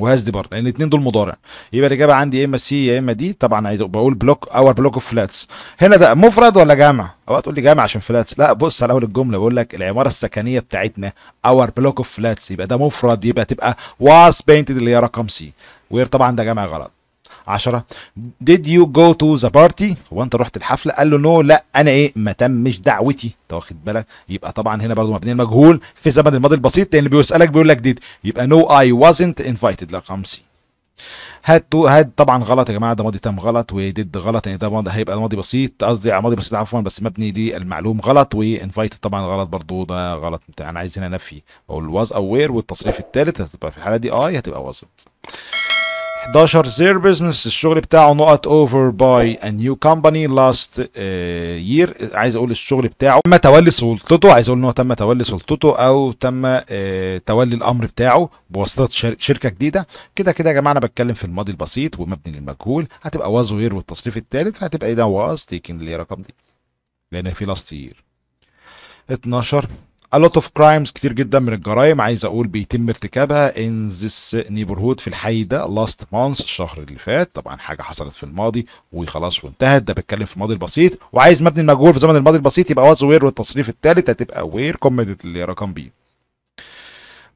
وهاز دي بره لان الاثنين دول مضارع يبقى الاجابه عندي يا اما سي يا اما دي طبعا عايز بقول بلوك اور بلوك اوف فلاتس هنا ده مفرد ولا جمع اوعى تقول لي جمع عشان فلاتس لا بص على اول الجمله بقول لك العماره السكنيه بتاعتنا اور بلوك اوف فلاتس يبقى ده مفرد يبقى تبقى واز بينتد اللي هي رقم سي وير طبعا ده جمع غلط 10 ديد يو جو تو ذا بارتي هو انت رحت الحفله قال له نو لا انا ايه ما تمش دعوتي انت واخد بالك يبقى طبعا هنا برضه مبني المجهول في زمن الماضي البسيط لان بيسالك بيقول لك ديد يبقى نو اي wasn't انفايتد رقم سي هاد تو هاد طبعا غلط يا جماعه ده ماضي تام غلط وديد غلط يعني ده ماضي هيبقى ماضي بسيط قصدي ماضي بسيط عفوا بس مبني للمعلوم غلط وانفايتد طبعا غلط برضو ده غلط انا عايز هنا نفي بقول واز اوير والتصريف الثالث هتبقى في الحاله دي اي آه، هتبقى وازنت 11 زير بزنس الشغل بتاعه نقط اوفر باي a نيو كومباني لاست يير عايز اقول الشغل بتاعه تم تولي سلطته عايز اقول ان هو تم تولي سلطته او تم uh, تولي الامر بتاعه بواسطه شركه جديده كده كده يا جماعه انا بتكلم في الماضي البسيط ومبني للمجهول هتبقى واز وير والتصريف الثالث فهتبقى ايه ده واز تيكن اللي هي الرقم دي لان في لاست يير 12 A lot of crimes كتير جدا من الجرائم عايز اقول بيتم ارتكابها in this neighborhood في الحي ده last month الشهر اللي فات طبعا حاجه حصلت في الماضي وخلاص وانتهت ده بيتكلم في الماضي البسيط وعايز مبني المجهول في زمن الماضي البسيط يبقى was where والتصريف الثالث هتبقى where committed اللي رقم بي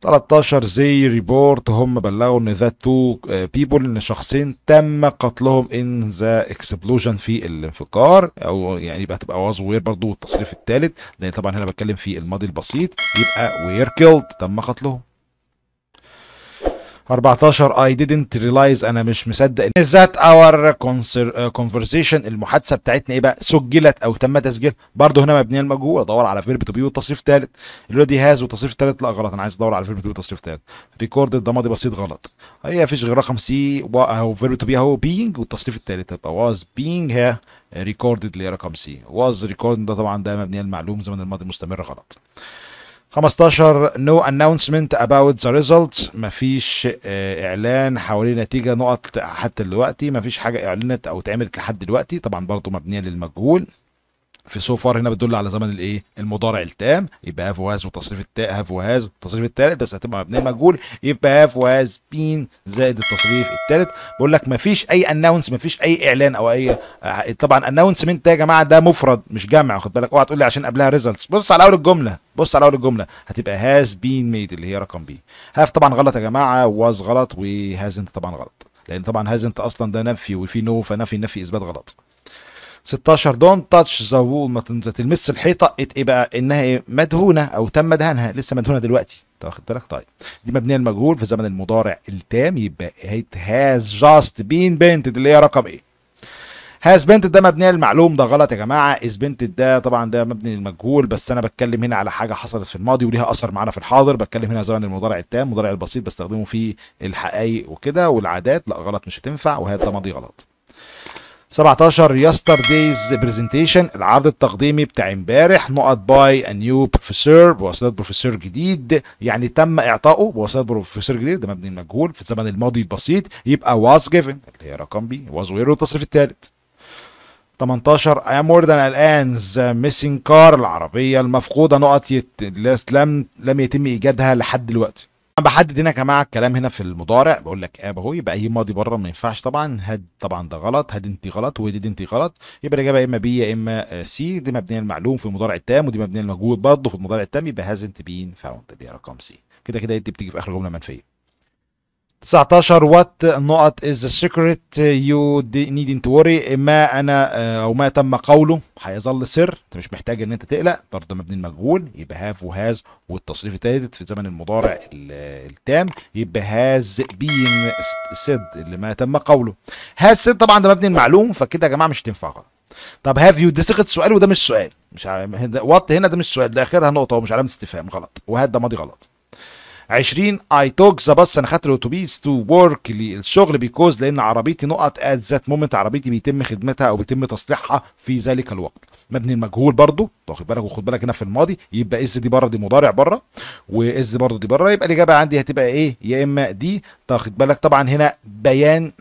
13 زي ريبورت هم بلغوا ان ذا تو بيبل ان شخصين تم قتلهم ان ذا اكسبلوجن في الانفجار او يعني يبقى تبقى واز وير برضه التصريف الثالث لان طبعا هنا بتكلم في الماضي البسيط يبقى وير كيلد تم قتلهم 14 I didn't realize انا مش مصدق ان ذات اور كونفرزيشن المحادثه بتاعتنا ايه بقى سجلت او تم تسجيل برضه هنا مبنيه المجهول ادور على فيرب تو بي وتصريف ثالث اوريدي هاز وتصريف ثالث لا غلط انا عايز ادور على فيرب تو بي وتصريف ثالث ريكورد ده ماضي بسيط غلط هي مفيش غير رقم سي اهو فيرب تو بي اهو بينج والتصريف الثالث يبقى واز بينج هي ريكوردد رقم سي واز ريكورد ده طبعا ده مبنيه المعلوم زمن الماضي مستمر غلط 15 no announcement about the results مفيش آه، اعلان حوالين نتيجه نقط حتى دلوقتي مفيش حاجه اعلنت او اتعملت لحد دلوقتي طبعا برضه مبنيه للمجهول في سو فار هنا بتدل على زمن الايه المضارع التام يبقى هاف وهاز وتصريف التاء هاف وهاز والتصريف الثالث بس هتبقى مبنيه مجهول يبقى هاف وهاز بين زائد التصريف الثالث بقول لك مفيش اي اناونس مفيش اي اعلان او اي آه، طبعا اناونسمنت ده يا جماعه ده مفرد مش جمع خد بالك اوعى تقول لي عشان قبلها ريزلتس بص على اول الجمله بص على اول الجمله هتبقى هاز بين ميد اللي هي رقم بي هاف طبعا غلط يا جماعه واز غلط وهازنت طبعا غلط لان طبعا هاز انت اصلا ده نفي وفي نو فنفي نفي اثبات غلط 16 دونت تاتش ذا وول ما تلمس الحيطه ايه بقى انها مدهونه او تم دهنها لسه مدهونه دلوقتي انت واخد بالك طيب دي مبنيه المجهول في زمن المضارع التام يبقى it has just been painted اللي هي رقم ايه هاز بنت ده مبنيه المعلوم ده غلط يا جماعه از بنت ده طبعا ده مبني للمجهول بس انا بتكلم هنا على حاجه حصلت في الماضي وليها اثر معانا في الحاضر بتكلم هنا زمن المضارع التام المضارع البسيط بستخدمه في الحقائق وكده والعادات لا غلط مش هتنفع وهذا ماضي غلط 17 يستردايز برزنتيشن العرض التقديمي بتاع امبارح نقط باي نيو بروفيسور بواسطه بروفيسور جديد يعني تم اعطائه بواسطه بروفيسور جديد ده مبني مجهول في الزمن الماضي البسيط يبقى واز جيفن اللي هي رقم بي واز ويرو التصريف الثالث 18 اي am more than الآن ميسنج كار العربية المفقودة نقط يت... لم لم يتم إيجادها لحد دلوقتي بحدد هنا يا جماعه الكلام هنا في المضارع بقول لك اب اهو يبقى اي ماضي بره ما ينفعش طبعا هاد طبعا ده غلط هاد انت غلط ودي انت غلط يبقى الاجابه يا اما بي يا اما سي دي مبنيه المعلوم في المضارع التام ودي مبنيه المجهول برضه في المضارع التام يبقى هازنت بين فاوند دي رقم سي كده كده انت بتيجي في اخر جمله منفيه 19 وات نقط از سيكريت يو نيد needing وري ما انا آه، او ما تم قوله هيظل سر انت مش محتاج ان انت تقلق برضه مبني المجهول يبقى هاف وهاز والتصريف التالت في زمن المضارع التام يبقى هاز بين سد اللي ما تم قوله هاز سد طبعا ده مبني المعلوم فكده يا جماعه مش تنفع طب هاف يو دي سيكريت سؤال وده مش سؤال مش وات هنا ده مش سؤال ده اخرها نقطه ومش علامه استفهام غلط وهات ده ماضي غلط 20 اي توك ذا bus انا خدت الاتوبيس تو ورك للشغل بيكوز لان عربيتي نقط ات ذات مومنت عربيتي بيتم خدمتها او بيتم تصليحها في ذلك الوقت مبني المجهول برضو واخد بالك وخد بالك هنا في الماضي يبقى از دي بره دي مضارع بره واز برضو دي بره يبقى الاجابه عندي هتبقى ايه يا اما دي تاخد بالك طبعا هنا بيان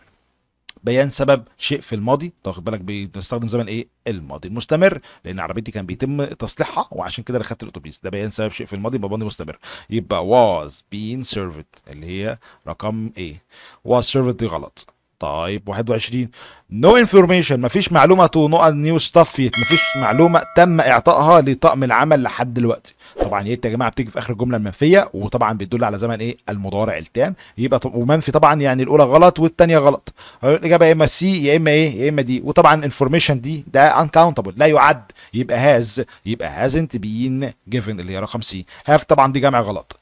بيان سبب شيء في الماضي تاخد بالك بتستخدم زمن ايه الماضي المستمر لان عربيتي كان بيتم تصليحها وعشان كده انا خدت الاتوبيس ده بيان سبب شيء في الماضي يبقى مستمر يبقى was being served اللي هي رقم ايه was served دي غلط طيب 21 نو no انفورميشن مفيش معلومه تو نو نيو ستاف مفيش معلومه تم اعطائها لطاقم العمل لحد دلوقتي طبعا يا ريت يا جماعه بتيجي في اخر الجمله المنفيه وطبعا بتدل على زمن ايه المضارع التام يبقى ومنفي طبعا يعني الاولى غلط والثانيه غلط الاجابه يا اما سي يا اما ايه يا اما دي وطبعا انفورميشن دي ده انكاونتبل لا يعد يبقى هاز يبقى هازنت بين جيفن اللي هي رقم سي هاف طبعا دي جمع غلط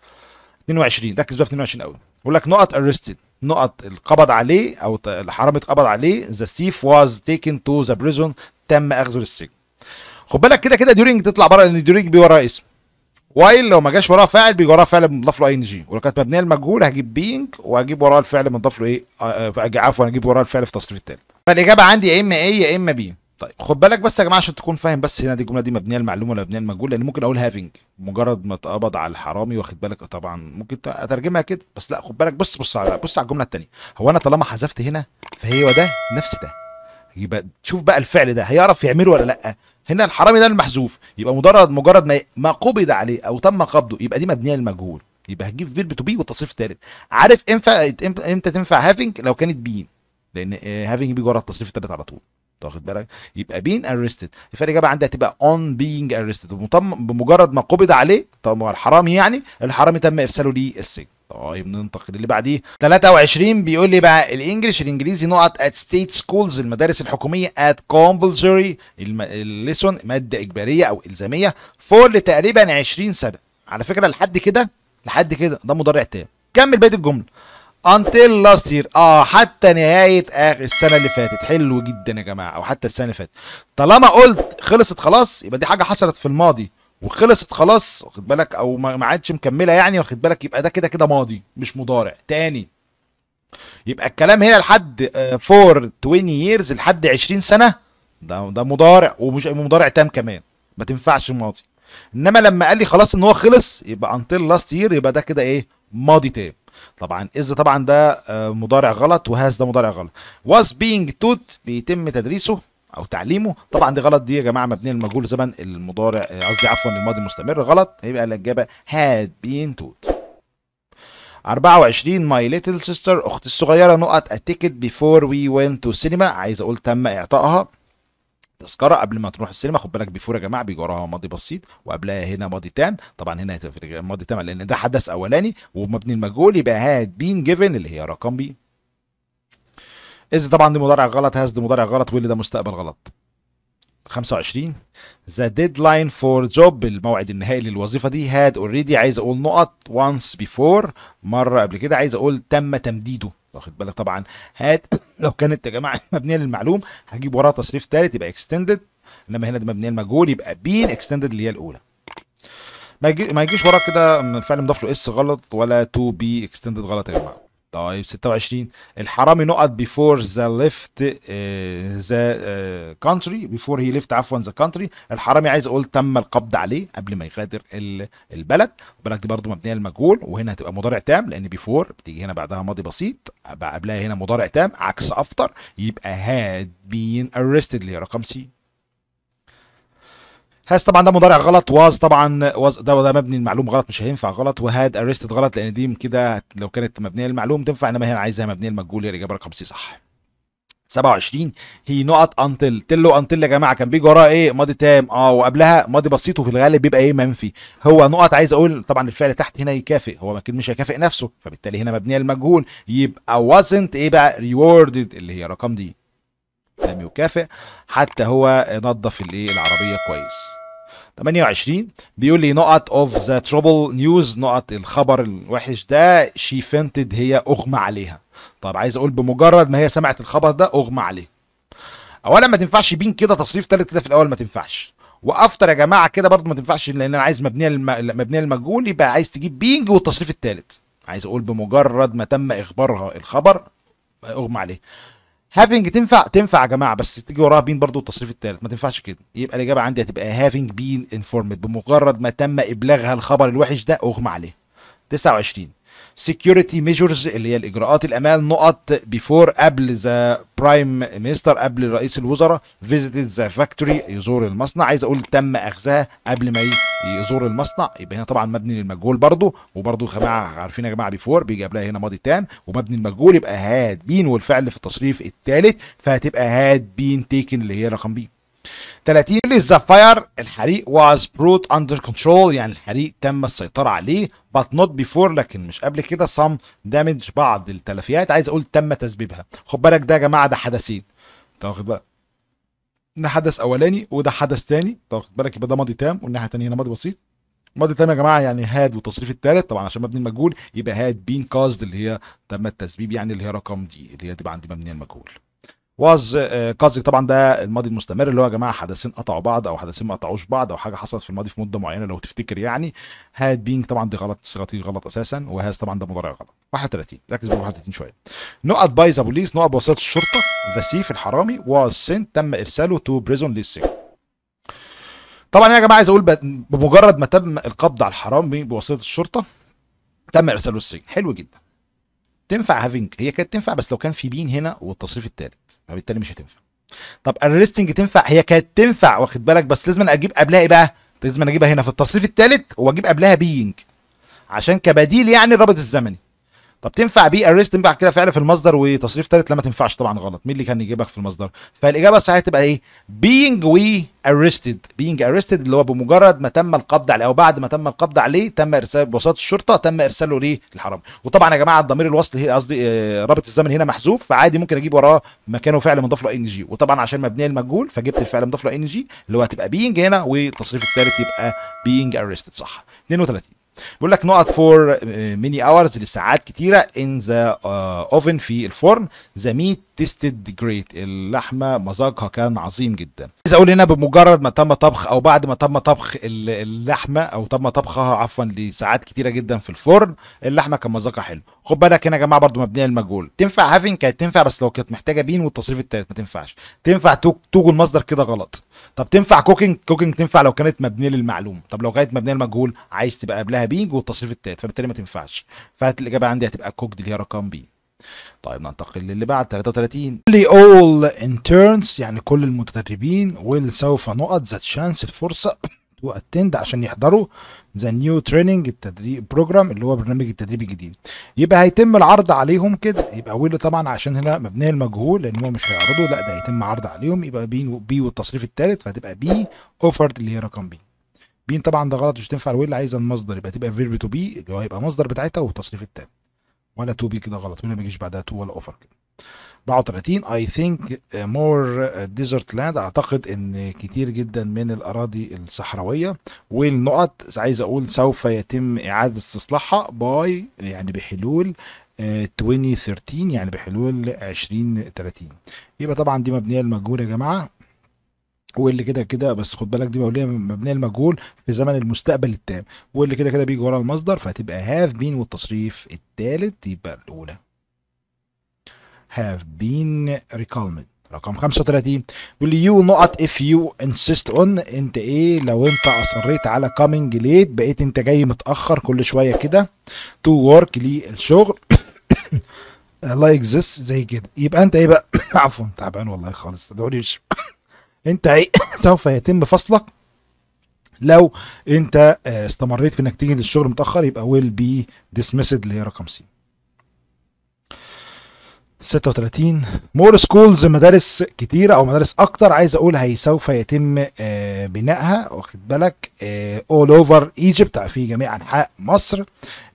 22 ركز بقى في 22 قوي يقول لك نقط ارستد نقط القبض عليه او الحرامي اتقبض عليه ذا سيف واز تيكن تو ذا بريزون تم اخذه للسجن خد بالك كده كده ديورينج تطلع بره لان ديورينج بي وراه اسم وايل لو ما جاش وراه فاعل بيجي وراه فعل مضاف له اي ان جي ولو كانت مبنيه المجهول هجيب بينج وهجيب وراه الفعل مضاف له ايه آه، آه، آه، عفوا هجيب وراه الفعل في التصريف التالت فالاجابه عندي يا اما ايه يا اما بي طيب خد بالك بس يا جماعه عشان تكون فاهم بس هنا دي الجمله دي مبنيه المعلومه ولا مبنيه المجهول لان ممكن اقول هافينج مجرد ما اتقبض على الحرامي واخد بالك آه طبعا ممكن اترجمها كده بس لا خد بالك بص بص على بص على الجمله الثانيه هو انا طالما حذفت هنا فهي ده نفس ده يبقى تشوف بقى الفعل ده هيعرف يعمله ولا لا هنا الحرامي ده المحذوف يبقى مجرد مجرد ما ما قبض عليه او تم قبضه يبقى دي مبنيه للمجهول يبقى هتجيب فيرب تو بي والتصريف الثالث عارف امتى امتى تنفع هافينج لو كانت بي لان هافينج آه، بي جرى التصريف الثالث على طول واخد بالك يبقى بين ارستد يبقى الاجابه عندها هتبقى اون بينج ارستد بمجرد ما قبض عليه طب الحرامي يعني الحرامي تم ارساله للسجن طيب ننتقل اللي بعديه 23 بيقول لي بقى الانجليش الانجليزي نقط ات ستيت سكولز المدارس الحكوميه ات كومبلسوري الليسون ماده اجباريه او الزاميه فور لتقريبا 20 سنه على فكره لحد كده لحد كده ده مضارع تام كمل بقيه الجمله until last year اه حتى نهايه اخر السنه اللي فاتت حلو جدا يا جماعه او حتى السنه اللي فاتت طالما قلت خلصت خلاص يبقى دي حاجه حصلت في الماضي وخلصت خلاص واخد بالك او ما عادش مكمله يعني واخد بالك يبقى ده كده كده ماضي مش مضارع تاني يبقى الكلام هنا لحد فور 20 ييرز لحد 20 سنه ده ده مضارع ومش مضارع تام كمان ما تنفعش ماضي انما لما قال لي خلاص ان هو خلص يبقى انتل لاست يير يبقى ده كده ايه ماضي تام طبعا از طبعا آه، ده مضارع غلط وهاز ده مضارع غلط واز بينج توت بيتم تدريسه او تعليمه طبعا دي غلط دي يا جماعه مبنيه المجهول زمن المضارع آه، قصدي عفوا الماضي المستمر غلط هيبقى الاجابه هاد بين توت 24 ماي ليتل سيستر اختي الصغيره نقط التيكت بيفور وي ونت تو سينما عايز اقول تم اعطائها تذكره قبل ما تروح السينما خد بالك بيفور يا جماعه بيجي وراها ماضي بسيط وقبلها هنا ماضي تام طبعا هنا ماضي تام لان ده حدث اولاني ومبني المجهول يبقى هاد بين جيفن اللي هي رقم بي اذ طبعا دي مضارع غلط هاز دي مضارع غلط واللي ده مستقبل غلط 25 ذا ديدلاين فور جوب الموعد النهائي للوظيفه دي هاد اوريدي عايز اقول نقط وانس بيفور مره قبل كده عايز اقول تم تمديده واخد بالك طبعا هاد لو كانت يا جماعه مبنيه للمعلوم هجيب وراها تصريف ثالث يبقى اكستندد انما هنا مبنيه للمجهول يبقى بين اكستندد اللي هي الاولى ما يجيش وراك كده فعلا مضاف له اس غلط ولا تو بي اكستندد غلط يا جماعه طيب 26 الحرامي نقط بيفور ذا ليفت ذا كونتري بيفور هي ليفت عفوا ذا كونتري الحرامي عايز اقول تم القبض عليه قبل ما يغادر البلد البلد دي برضه مبنيه المجهول وهنا هتبقى مضارع تام لان بيفور بتيجي هنا بعدها ماضي بسيط قبلها هنا مضارع تام عكس افتر يبقى هاد بين ارستد اللي هي رقم سي هاز طبعا ده مضارع غلط واز طبعا واز ده ده مبني المعلوم غلط مش هينفع غلط وهاد اريستد غلط لان دي كده لو كانت مبنيه المعلوم تنفع انما هنا عايزها مبنيه المجهول هي الاجابه رقم سي صح 27 هي نقط انتل تلو انتل يا جماعه كان بيجي وراه ايه ماضي تام اه وقبلها ماضي بسيط وفي الغالب بيبقى ايه منفي هو نقط عايز اقول طبعا الفعل تحت هنا يكافئ هو اكيد مش هيكافئ نفسه فبالتالي هنا مبنيه المجهول يبقى wasn't ايه بقى rewarded اللي هي رقم دي لم يكافئ حتى هو نظف الايه العربيه كويس 28 بيقول لي نقط اوف ذا تروبل نيوز نقط الخبر الوحش ده شي فنتد هي اغمى عليها طب عايز اقول بمجرد ما هي سمعت الخبر ده اغمى عليها اولا ما تنفعش بين كده تصريف ثالث كده في الاول ما تنفعش وافتر يا جماعه كده برضه ما تنفعش لان انا عايز مبنيه مبنيه للمجهول يبقى عايز تجيب بينج والتصريف الثالث عايز اقول بمجرد ما تم اخبارها الخبر اغمى عليه هافينج تنفع تنفع يا جماعه بس تيجي وراها بين برضو التصريف الثالث ما تنفعش كده يبقى الاجابه عندي هتبقى هافينج بين انفورمد بمجرد ما تم ابلاغها الخبر الوحش ده اغمى عليه 29 سيكيورتي ميجرز اللي هي الاجراءات الامان نقط بيفور قبل ذا برايم مينستر قبل رئيس الوزراء فيزيت ذا فاكتوري يزور المصنع عايز اقول تم اخذها قبل ما يزور المصنع يبقى هنا طبعا مبني للمجهول برضو وبرضو يا جماعه عارفين يا جماعه بيفور بيجي قبلها هنا ماضي تام ومبني المجهول يبقى هاد بين والفعل في التصريف الثالث فهتبقى هاد بين تيكن اللي هي رقم بين 30 ذا فاير الحريق واز بروت اندر كنترول يعني الحريق تم السيطرة عليه بات نوت بيفور لكن مش قبل كده some دامج بعض التلفيات عايز اقول تم تسبيبها خد بالك ده يا جماعة ده حدثين انت واخد بالك ده حدث اولاني وده حدث تاني انت واخد بالك يبقى ده ماضي تام والناحية الثانيه هنا ماضي بسيط ماضي تام يا جماعة يعني هاد والتصريف الثالث طبعا عشان مبني المجهول يبقى هاد بين كازد اللي هي تم التسبيب يعني اللي هي رقم دي اللي هي تبقى عندي مبنية المجهول واز آه، قصدك طبعا ده الماضي المستمر اللي هو يا جماعه حدثين قطعوا بعض او حدثين ما قطعوش بعض او حاجه حصلت في الماضي في مده معينه لو تفتكر يعني هاد بينج طبعا دي غلط صيغتي غلط اساسا وهاز طبعا ده مضارع غلط 31 ركز بقى 31 شويه نقط باي ذا بوليس نقط بواسطه الشرطه ذا سيف الحرامي واز سنت تم ارساله تو بريزون للسجن طبعا يا جماعه عايز اقول بمجرد ما تم القبض على الحرامي بواسطه الشرطه تم ارساله السجن حلو جدا تنفع هافينج هي كانت تنفع بس لو كان في بين هنا والتصريف الثالث فبالتالي مش هتنفع طب الريستنج تنفع هي كانت تنفع واخد بالك بس لازم اجيب قبلها ايه بقى لازم اجيبها هنا في التصريف الثالث واجيب قبلها بينج عشان كبديل يعني الرابط الزمني طب تنفع بي اريست تنفع كده فعل في المصدر وتصريف ثالث لا ما تنفعش طبعا غلط مين اللي كان يجيبك في المصدر فالاجابه ساعتها تبقى ايه بينج وي اريستد بينج اريستد اللي هو بمجرد ما تم القبض عليه او بعد ما تم القبض عليه تم ارسال بوساطه الشرطه تم ارساله ليه الحرام وطبعا يا جماعه الضمير الوصل قصدي آه، رابط الزمن هنا محذوف فعادي ممكن اجيب وراه مكانه فعل مضاف له ان جي وطبعا عشان مبنيه المجهول فجبت الفعل مضاف له ان جي اللي هو هتبقى بينج هنا والتصريف الثالث يبقى بينج اريستد صح 32 بيقول لك نقط فور ميني آه، اورز لساعات كتيره ان ذا اوفن في الفرن ذا ميت تيستد جريت اللحمه مذاقها كان عظيم جدا عايز اقول هنا بمجرد ما تم طبخ او بعد ما تم طبخ اللحمه او تم طبخها عفوا لساعات كتيره جدا في الفرن اللحمه كان مذاقها حلو خد بالك هنا يا جماعه برده مبنيه المجهول تنفع هافين كانت تنفع بس لو كانت محتاجه بين والتصريف التالت ما تنفعش تنفع توجو المصدر كده غلط طب تنفع كوكينج كوكينج تنفع لو كانت مبنيه للمعلوم طب لو كانت مبنيه للمجهول عايز تبقى قبلها بينج والتصريف التالت فبالتالي ما تنفعش فهات الاجابه عندي هتبقى كوكد اللي هي رقم بي طيب ننتقل للي بعد 33 اللي اول انترنز يعني كل المتدربين ويل سوف نقط ذات شانس الفرصه تو اتند عشان يحضروا ذا نيو تريننج التدريب بروجرام اللي هو برنامج التدريب الجديد يبقى هيتم العرض عليهم كده يبقى ويل طبعا عشان هنا مبنيه المجهول لان هو مش هيعرضه لا ده هيتم عرض عليهم يبقى بي بي والتصريف الثالث فهتبقى بي اوفرد اللي هي رقم بي بين طبعا ده غلط مش تنفع الويل عايز المصدر يبقى تبقى فيرب تو بي اللي هو هيبقى مصدر بتاعتها والتصريف الثالث ولا تو بي كده غلط ولا ما يجيش بعدها تو ولا اوفر كده 34 I think uh, more uh, desert land اعتقد ان كتير جدا من الاراضي الصحراويه والنقط عايز اقول سوف يتم اعاده استصلاحها باي يعني بحلول 2013 uh, يعني بحلول 2030 يبقى طبعا دي مبنيه المجهول يا جماعه واللي كده كده بس خد بالك دي مبنيه مبنيه المجهول في زمن المستقبل التام واللي كده كده بيجي ورا المصدر فهتبقى هاف بين والتصريف الثالث يبقى الاولى have been recalled رقم 35 بيقول لي يو نقط اف يو انسيست اون انت ايه لو انت اصريت على كامينج ليت بقيت انت جاي متاخر كل شويه كده تو ورك للشغل لايك ذس زي كده يبقى انت ايه بقى عفوا تعبان والله خالص تدعوليش انت ايه سوف يتم فصلك لو انت آه، استمريت في انك تيجي للشغل متاخر يبقى ويل بي ديسمسد اللي هي رقم سي 36 مور سكولز مدارس كتيرة او مدارس اكتر عايز اقول هي سوف يتم آه، بنائها واخد بالك اول اوفر ايجيبت في جميع انحاء مصر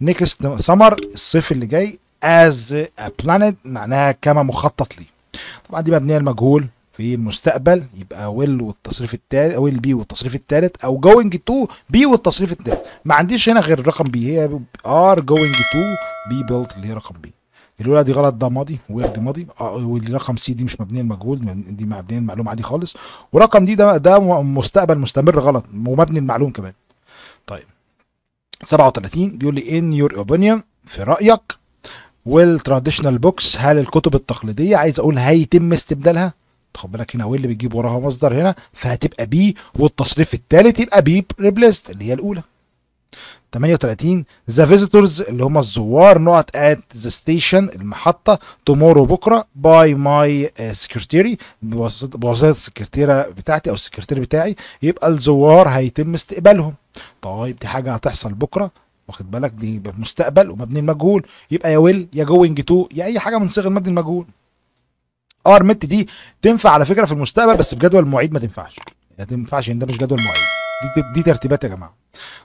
نيكست سمر الصيف اللي جاي از بلانت معناها كما مخطط لي طبعا دي مبنيه المجهول في المستقبل يبقى ويل والتصريف الثالث ويل بي والتصريف الثالث او جوينج تو بي والتصريف الثالث ما عنديش هنا غير رقم بي هي ار جوينج تو بي بيلت اللي هي رقم بي الاولى دي غلط ده ماضي دي ماضي آه، والرقم سي دي مش مبنيه المجهول دي مبنيه المعلوم عادي خالص ورقم دي ده ده مستقبل مستمر غلط ومبني المعلوم كمان طيب 37 بيقول لي ان يور اوبينيون في رايك ويل تراديشنال بوكس هل الكتب التقليديه عايز اقول هيتم استبدالها خد بالك هنا واللي بتجيب وراها مصدر هنا فهتبقى بي والتصريف الثالث يبقى بي ريبليست اللي هي الاولى 38 ذا فيزيتورز اللي هم الزوار نقط ات ذا ستيشن المحطه تومورو بكره باي ماي سكرتيري بواسطه السكرتيره بتاعتي او السكرتير بتاعي يبقى الزوار هيتم استقبالهم طيب دي حاجه هتحصل بكره واخد بالك دي مستقبل ومبني المجهول يبقى يا ويل يا جوينج تو يا اي حاجه من صيغ المبني المجهول ار مت دي تنفع على فكره في المستقبل بس بجدول المواعيد ما تنفعش يعني ما تنفعش ان يعني ده مش جدول مواعيد دي, دي ترتيبات يا جماعه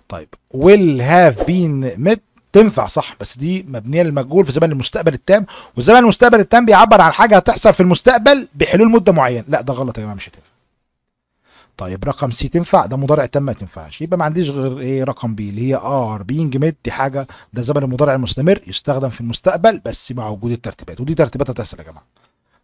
طيب will have been met تنفع صح بس دي مبنيه للمجهول في زمن المستقبل التام والزمن المستقبل التام بيعبر عن حاجه هتحصل في المستقبل بحلول مده معينه لا ده غلط يا جماعه مش هتنفع طيب رقم سي تنفع ده مضارع تام ما تنفعش يبقى ما عنديش غير ايه رقم بي اللي هي ار بينج ميد دي حاجه ده زمن المضارع المستمر يستخدم في المستقبل بس مع وجود الترتيبات ودي ترتيبات هتحصل يا جماعه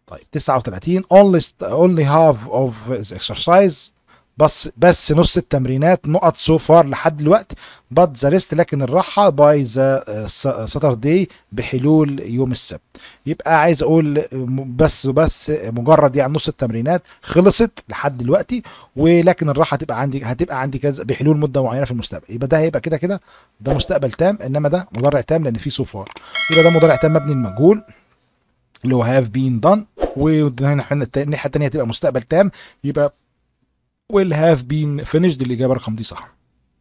طيب 39 only only half of the exercise بس بس نص التمرينات نقط سو فار لحد الوقت بات ذا ريست لكن الراحه باي ذا ساتردي بحلول يوم السبت يبقى عايز اقول بس بس مجرد يعني نص التمرينات خلصت لحد دلوقتي ولكن الراحه هتبقى عندي هتبقى عندي كذا بحلول مده معينه في المستقبل يبقى ده هيبقى كده كده ده مستقبل تام انما ده مضارع تام لان في سو فار يبقى ده مضارع تام مبني المجهول اللي هو هاف بين دان والناحيه الثانيه هتبقى مستقبل تام يبقى will have been finished الإجابة رقم دي صح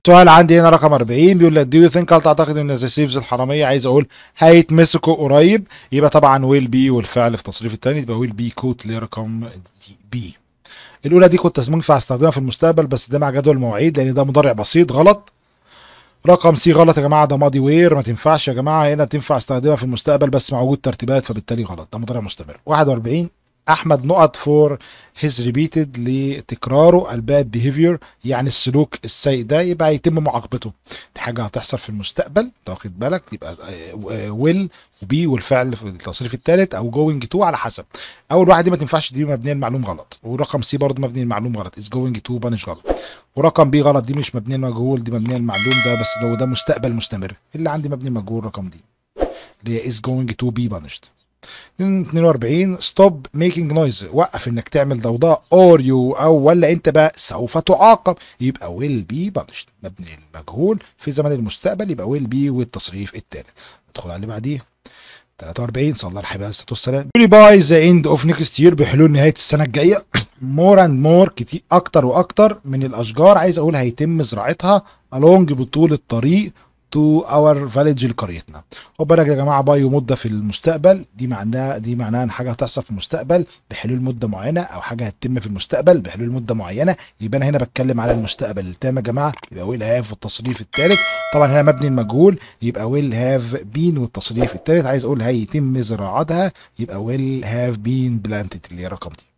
سؤال عندي هنا رقم 40 بيقول لك do you think هل تعتقد ان سيفز الحراميه عايز اقول هيتمسكوا قريب يبقى طبعا ويل بي والفعل في تصريف الثاني يبقى ويل بي كوت لرقم دي بي الاولى دي كنت ينفع استخدمها في المستقبل بس ده مع جدول مواعيد لان ده مضارع بسيط غلط رقم سي غلط يا جماعه ده ماضي وير ما تنفعش يا جماعه هنا تنفع استخدمها في المستقبل بس مع وجود ترتيبات فبالتالي غلط ده مضارع مستمر 41 احمد نقط فور هيز ريبيتد لتكراره الباد بيهيفير يعني السلوك السيء ده يبقى يتم معاقبته دي حاجه هتحصل في المستقبل انت واخد بالك يبقى ويل آه، وبي والفعل في التصريف الثالث او جوينج تو على حسب اول واحد دي ما تنفعش دي مبنيه المعلوم غلط ورقم سي برضه مبني المعلوم غلط از جوينج تو بانش غلط ورقم بي غلط دي مش مبنيه المجهول دي مبنيه المعلوم ده بس ده وده مستقبل مستمر اللي عندي مبني مجهول رقم دي اللي هي از جوينج تو بي بانشت 42 ستوب ميكينج نويز وقف انك تعمل ضوضاء اور يو او ولا انت بقى سوف تعاقب يبقى ويل بي مبني المجهول في زمن المستقبل يبقى ويل بي والتصريف الثالث ندخل على اللي بعديه 43 صلى الله عليه والسلام يقول باي ذا اند اوف نيكست يير بحلول نهايه السنه الجايه مور اند مور كتير اكتر واكتر من الاشجار عايز اقول هيتم زراعتها الونج بطول الطريق to our village لقريتنا وبالك بالك يا جماعه بايو مده في المستقبل دي معناها دي معناها ان حاجه هتحصل في المستقبل بحلول مده معينه او حاجه هتتم في المستقبل بحلول مده معينه يبقى انا هنا بتكلم على المستقبل التام يا جماعه يبقى ويل هاف والتصريف الثالث طبعا هنا مبني المجهول يبقى ويل هاف بين والتصريف الثالث عايز اقول هيتم زراعتها يبقى ويل هاف بين بلانتد اللي هي رقم دي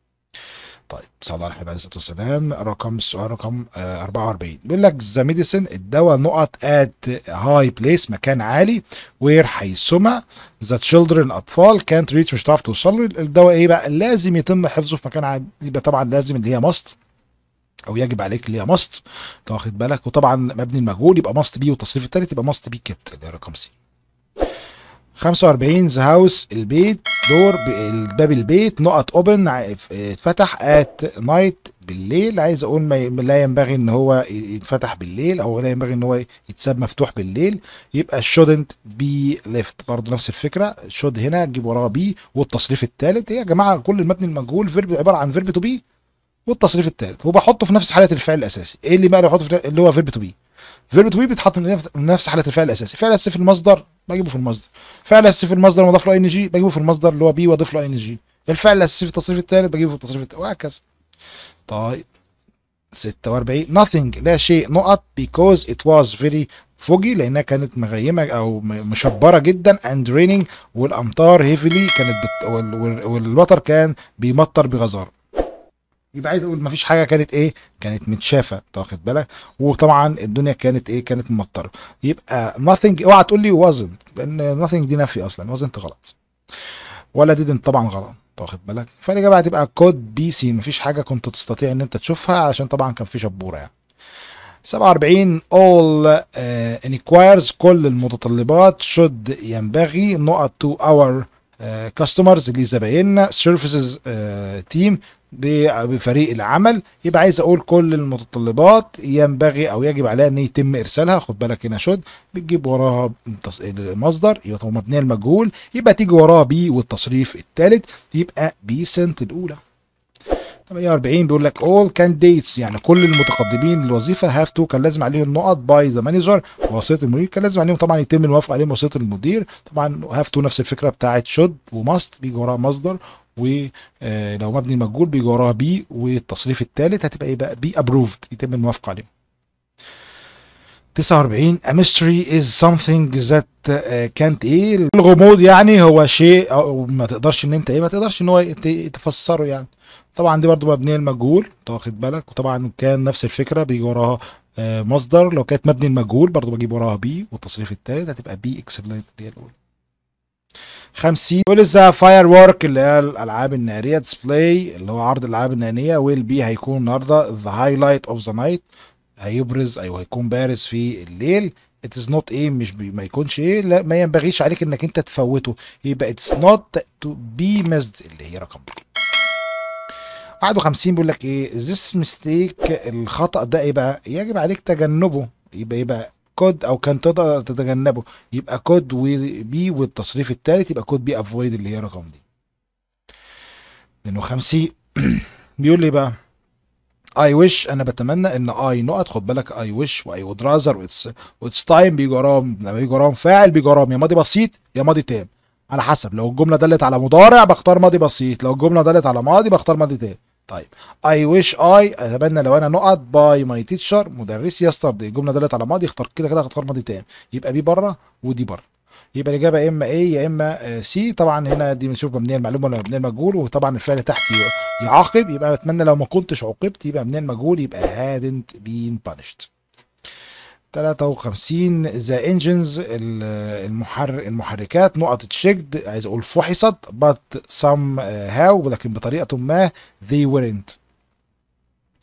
طيب صلى الله عليه وسلم رقم السؤال رقم 44 آه، بيقول لك ذا ميديسن الدواء نقط ات هاي بليس مكان عالي وير حيثما ذا تشيلدرن اطفال كانت ريتش مش هتعرف توصل له الدواء ايه بقى لازم يتم حفظه في مكان عالي يبقى طبعا لازم اللي هي ماست او يجب عليك اللي هي ماست واخد بالك وطبعا مبني المجهول يبقى ماست بي والتصريف الثالث يبقى ماست بي كبت اللي هي رقم سي 45 ذا هاوس البيت دور باب البيت نقط اوبن اتفتح ات نايت بالليل عايز اقول ما لا ينبغي ان هو يتفتح بالليل او لا ينبغي ان هو يتساب مفتوح بالليل يبقى shouldn't بي left برضه نفس الفكره should هنا تجيب وراها بي والتصريف الثالث هي إيه يا جماعه كل المبني المجهول فيرب عباره عن فيرب تو بي والتصريف الثالث وبحطه في نفس حاله الفعل الاساسي ايه اللي بقى بحطه اللي هو فيرب تو بي فيرب تو بي بيتحط نفس حاله الفعل الاساسي فعل اساسي في المصدر بجيبه في المصدر فعل اساسي في المصدر مضاف له ان جي بجيبه في المصدر اللي هو بي واضيف له ان جي الفعل الاساسي في التصريف الثالث بجيبه في التصريف الثالث وهكذا طيب 46 nothing لا شيء نقط because it was very foggy لانها كانت مغيمه او مشبره جدا and raining والامطار هيفلي كانت بت... وال... والوتر كان بيمطر بغزاره يبقى عايز اقول مفيش حاجه كانت ايه كانت متشافه انت واخد بالك وطبعا الدنيا كانت ايه كانت ممطره يبقى nothing اوعى تقول لي wasn't لان nothing دي نفي اصلا wasn't غلط ولا didn't طبعا غلط انت واخد بالك فالاجابه هتبقى كود بي سي مفيش حاجه كنت تستطيع ان انت تشوفها عشان طبعا كان في شبوره يعني 47 all uh, inquires كل المتطلبات should ينبغي نقط to our كاستمرز آه، اللي زبايننا سيرفيسز تيم بفريق العمل يبقى عايز اقول كل المتطلبات ينبغي او يجب عليها ان يتم ارسالها خد بالك هنا شد بتجيب وراها المصدر يبقى مبنيه المجهول يبقى تيجي وراها بي والتصريف الثالث يبقى بي سنت الاولى 48 بيقول لك all candidates يعني كل المتقدمين للوظيفه have to كان لازم عليهم نقط باي ذا مانجر بواسطه المدير كان لازم عليهم طبعا يتم الموافقه عليهم بواسطه المدير طبعا have to نفس الفكره بتاعه should وماست بيجي وراها مصدر ولو آه، مبني مجهول بيجي وراها بي والتصريف الثالث هتبقى ايه بقى بي ابروفد يتم الموافقه عليهم 49 A mystery is something that uh, can't ايه الغموض يعني هو شيء او ما تقدرش ان انت ايه ما تقدرش ان هو تفسره يعني طبعا دي برضو مبنيه المجهول انت واخد بالك وطبعا كان نفس الفكره بيجي وراها آه، مصدر لو كانت مبني المجهول برضو بجيب وراها بي والتصريف الثالث هتبقى بي اكسبلنت اللي هي الاولى 50 ذا فاير وورك اللي هي الالعاب الناريه ديسبلاي اللي هو عرض الالعاب الناريه ويل بي هيكون النهارده ذا هايلايت اوف ذا نايت هيبرز أيوه هيكون بارز في الليل it is not ايه مش بي ما يكونش ايه لا ما ينبغيش عليك انك انت تفوته يبقى it's not to be missed اللي هي رقم 51 بيقول لك ايه this mistake الخطا ده ايه بقى يجب عليك تجنبه يبقى يبقى كود او كان تقدر تتجنبه يبقى كود بي والتصريف الثالث يبقى كود بي افويد اللي هي رقم دي 52 بيقول لي بقى اي ويش انا بتمنى ان اي نقط خد بالك اي ويش واي وود رازر واتس تايم بيجي وراهم لما بيجي وراهم فاعل بيجي وراهم يا ماضي بسيط يا ماضي تام على حسب لو الجمله دلت على مضارع بختار ماضي بسيط لو الجمله دلت على ماضي بختار ماضي تام طيب اي ويش اي اتمنى لو انا نقط باي ماي تيتشر مدرسي يستردي الجمله دلت على ماضي اختار كده كده هختار ماضي تام يبقى بي بره ودي بره يبقى الاجابه يا اما ايه يا اما سي آه، طبعا هنا دي بنشوف مبنيه المعلومه ولا مبنيه المجهول وطبعا الفعل تحت يعاقب يبقى بتمنى لو ما كنتش عوقبت يبقى مبنيه المجهول يبقى hadn't been punished 53 ذا انجنز المحر المحركات نقط تشيكد عايز اقول فحصت but some آه، how ولكن بطريقه ما they weren't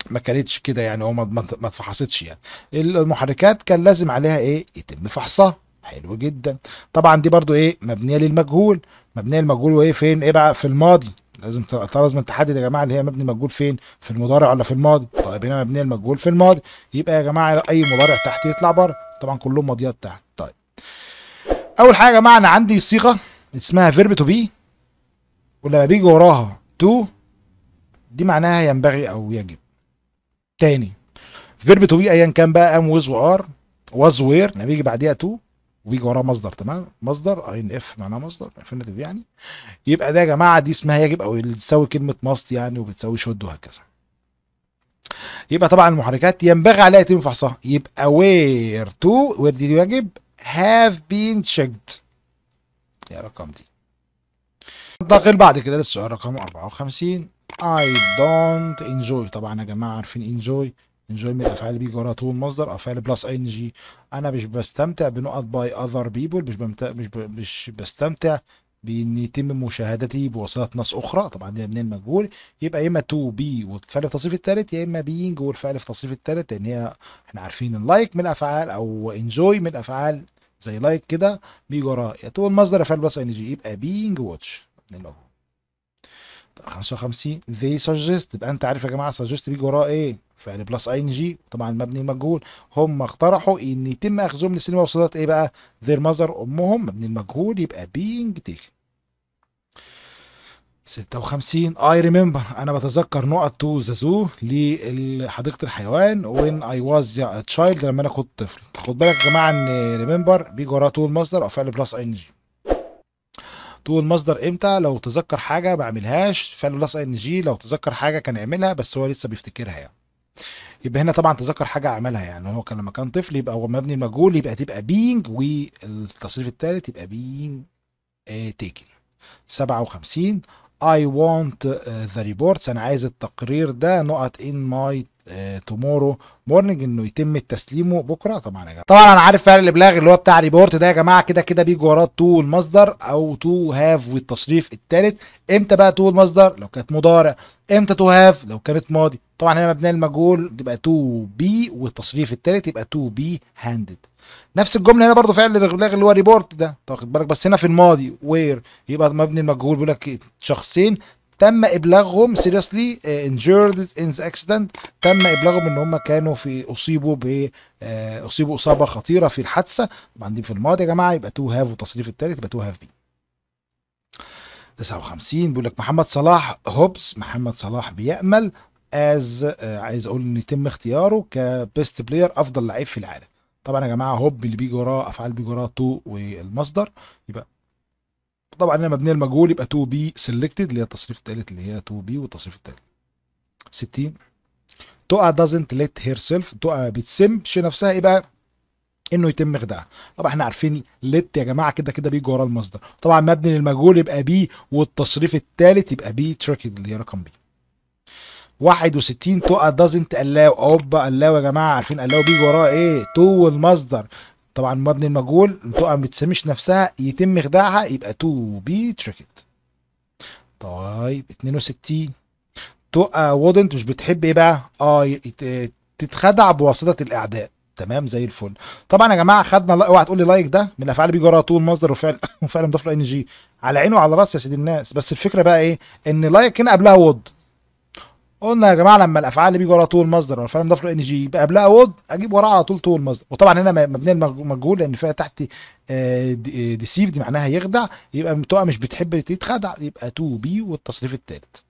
ما كانتش كده يعني هو ما اتفحصتش يعني المحركات كان لازم عليها ايه يتم فحصها حلو جدا طبعا دي برضو ايه مبنيه للمجهول مبنيه للمجهول وايه فين ايه بقى في الماضي لازم لازم تحدد يا جماعه اللي هي مبني مجهول فين في المضارع ولا في الماضي طيب هنا مبنيه للمجهول في الماضي يبقى يا جماعه اي مضارع تحت يطلع بره طبعا كلهم ماضيات تحت طيب اول حاجه يا جماعه انا عندي صيغه اسمها فيرب تو بي ولما بيجي وراها تو دي معناها ينبغي او يجب تاني فيرب تو بي ايا كان بقى ام ويز وار واز وير لما بيجي بعديها تو وبيجي وراه مصدر تمام مصدر اي ان اف معناه مصدر انفينيتيف يعني يبقى ده يا جماعه دي اسمها يجب او اللي تساوي كلمه ماست يعني وبتساوي شد وهكذا يبقى طبعا المحركات ينبغي عليها يتم فحصها يبقى وير تو وير دي يجب هاف بين تشيكد يا رقم دي ننتقل بعد كده للسؤال رقم 54 I don't enjoy طبعا يا جماعه عارفين enjoy انجوي من الافعال بيجي وراها طول مصدر افعال بلس ان جي انا مش بستمتع بنقط باي اذر بيبول مش بمت... مش ب... مش بستمتع بان يتم مشاهدتي بواسطه ناس اخرى طبعا دي من المجهول يبقى يا اما تو بي والفعل في التصريف الثالث يا اما بينج والفعل في التصريف الثالث لان هي احنا عارفين اللايك من افعال او انجوي من افعال زي لايك كده بيجرى يا تو المصدر افعال بلس ان جي يبقى بينج واتش من المجهول 55 they suggest يبقى انت عارف يا جماعه suggest بيجي وراه ايه فعل بلس اي ان جي طبعا مبني المجهول هم اقترحوا ان يتم اخذهم للسينما وصدات ايه بقى their mother امهم مبني المجهول يبقى being taken 56 I remember أنا بتذكر نقط تو ذا زو لحديقة الحيوان when I was a child لما أنا كنت طفل خد بالك يا جماعة إن remember بيجي وراه تو المصدر أو فعل بلس أي إن جي تقول مصدر امتى لو تذكر حاجه ما عملهاش فعل بلس ان جي لو تذكر حاجه كان يعملها بس هو لسه بيفتكرها يعني يبقى هنا طبعا تذكر حاجه عملها يعني هو كان لما كان طفل يبقى هو مبني المجهول يبقى تبقى بينج والتصريف الثالث يبقى بينج تيكن 57 I want the reports انا عايز التقرير ده نقط in my تومورو آه، مورنينج انه يتم تسليمه بكره طبعا يا جماعه طبعا انا عارف فعلا الابلاغ اللي هو بتاع ريبورت ده يا جماعه كده كده بيجي وراه تو المصدر او تو هاف والتصريف الثالث امتى بقى تو المصدر لو كانت مضارع امتى تو هاف لو كانت ماضي طبعا هنا مبنيه المجهول تبقى تو بي والتصريف الثالث يبقى تو بي هاندد نفس الجمله هنا برضو فعل الابلاغ اللي هو ريبورت ده تاخد بالك بس هنا في الماضي وير يبقى مبني المجهول بيقول لك شخصين تم ابلاغهم سيريسلي انجيرد ان اكسيدنت تم ابلاغهم ان هم كانوا في اصيبوا ب uh, اصيبوا اصابه خطيره في الحادثه طبعا دي في الماضي يا جماعه يبقى تو هاف وتصريف الثالث يبقى تو هاف بي 59 بيقول لك محمد صلاح هوبز محمد صلاح بيأمل از uh, عايز اقول ان يتم اختياره كبيست بلاير افضل لعيب في العالم طبعا يا جماعه هوب اللي بيجي وراه افعال بيجي وراه تو والمصدر يبقى طبعا انا مبني المجهول يبقى 2 بي سيلكتد اللي هي التصريف الثالث اللي هي 2 بي والتصريف الثالث 60 تقع دازنت ليت هير سيلف ما بتسمش نفسها ايه بقى انه يتم خداعها طبعا احنا عارفين ليت يا جماعه كده كده بيجي ورا المصدر طبعا مبني للمجهول يبقى بي والتصريف الثالث يبقى بي تريكد اللي هي رقم بي 61 تقع دازنت الاو اوبا الاو يا جماعه عارفين الاو بيجي وراه ايه تو المصدر طبعا مبني المجهول الطقم ما بتسميش نفسها يتم خداعها يبقى تو بي تريكت طيب 62 تقى وودنت مش بتحب ايه بقى اه تتخدع بواسطه الاعداء تمام زي الفل طبعا يا جماعه خدنا اوعى تقول لي لايك ده من الافعال بيجي وراها طول مصدر وفعل وفعل مضاف ان جي على عيني وعلى راسي يا سيدي الناس بس الفكره بقى ايه ان لايك هنا قبلها وود قلنا يا جماعه لما الافعال اللي بيجي وراها طول مصدر والفعل مضاف له ان جي يبقى قبلها وود اجيب وراها على طول طول مصدر وطبعا هنا مبنيه المجهول لان فيها تحت آه، آه، ديسيف دي معناها يخدع يبقى بتوع مش بتحب تتخدع يبقى تو بي والتصريف الثالث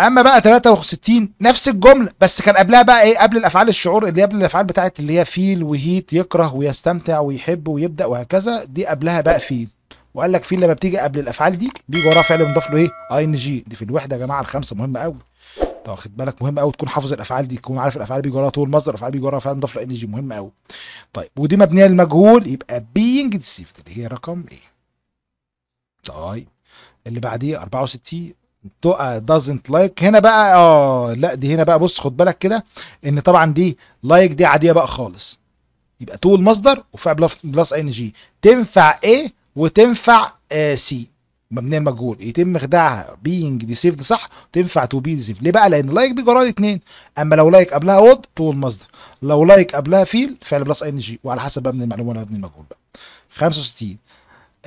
اما بقى 63 نفس الجمله بس كان قبلها بقى ايه قبل الافعال الشعور اللي قبل الافعال بتاعت اللي هي فيل وهيت يكره ويستمتع ويحب ويبدا وهكذا دي قبلها بقى فيل وقال لك في لما بتيجي قبل الافعال دي بيجي وراها فعل مضاف له ايه اي ان جي دي في الوحده يا جماعه الخمسه مهمه قوي انت واخد بالك مهم قوي تكون حافظ الافعال دي تكون عارف الافعال بيجي وراها طول مصدر الافعال بيجي وراها فعل مضاف له ان جي مهم قوي طيب ودي مبنيه للمجهول يبقى بينج ديسيفت اللي هي رقم ايه طيب اللي بعديه 64 دازنت لايك هنا بقى اه لا دي هنا بقى بص خد بالك كده ان طبعا دي لايك like دي عاديه بقى خالص يبقى طول مصدر وفعل بلس ان جي تنفع ايه وتنفع سي آه، مبنيه المجهول يتم خداعها بينج ديسيفد صح تنفع تو بي ديسيفد ليه بقى لان لايك بيجي وراها الاثنين اما لو لايك قبلها وود طول مصدر لو لايك قبلها فيل فعل بلس ان جي وعلى حسب بقى من المعلومه ولا من المجهول بقى 65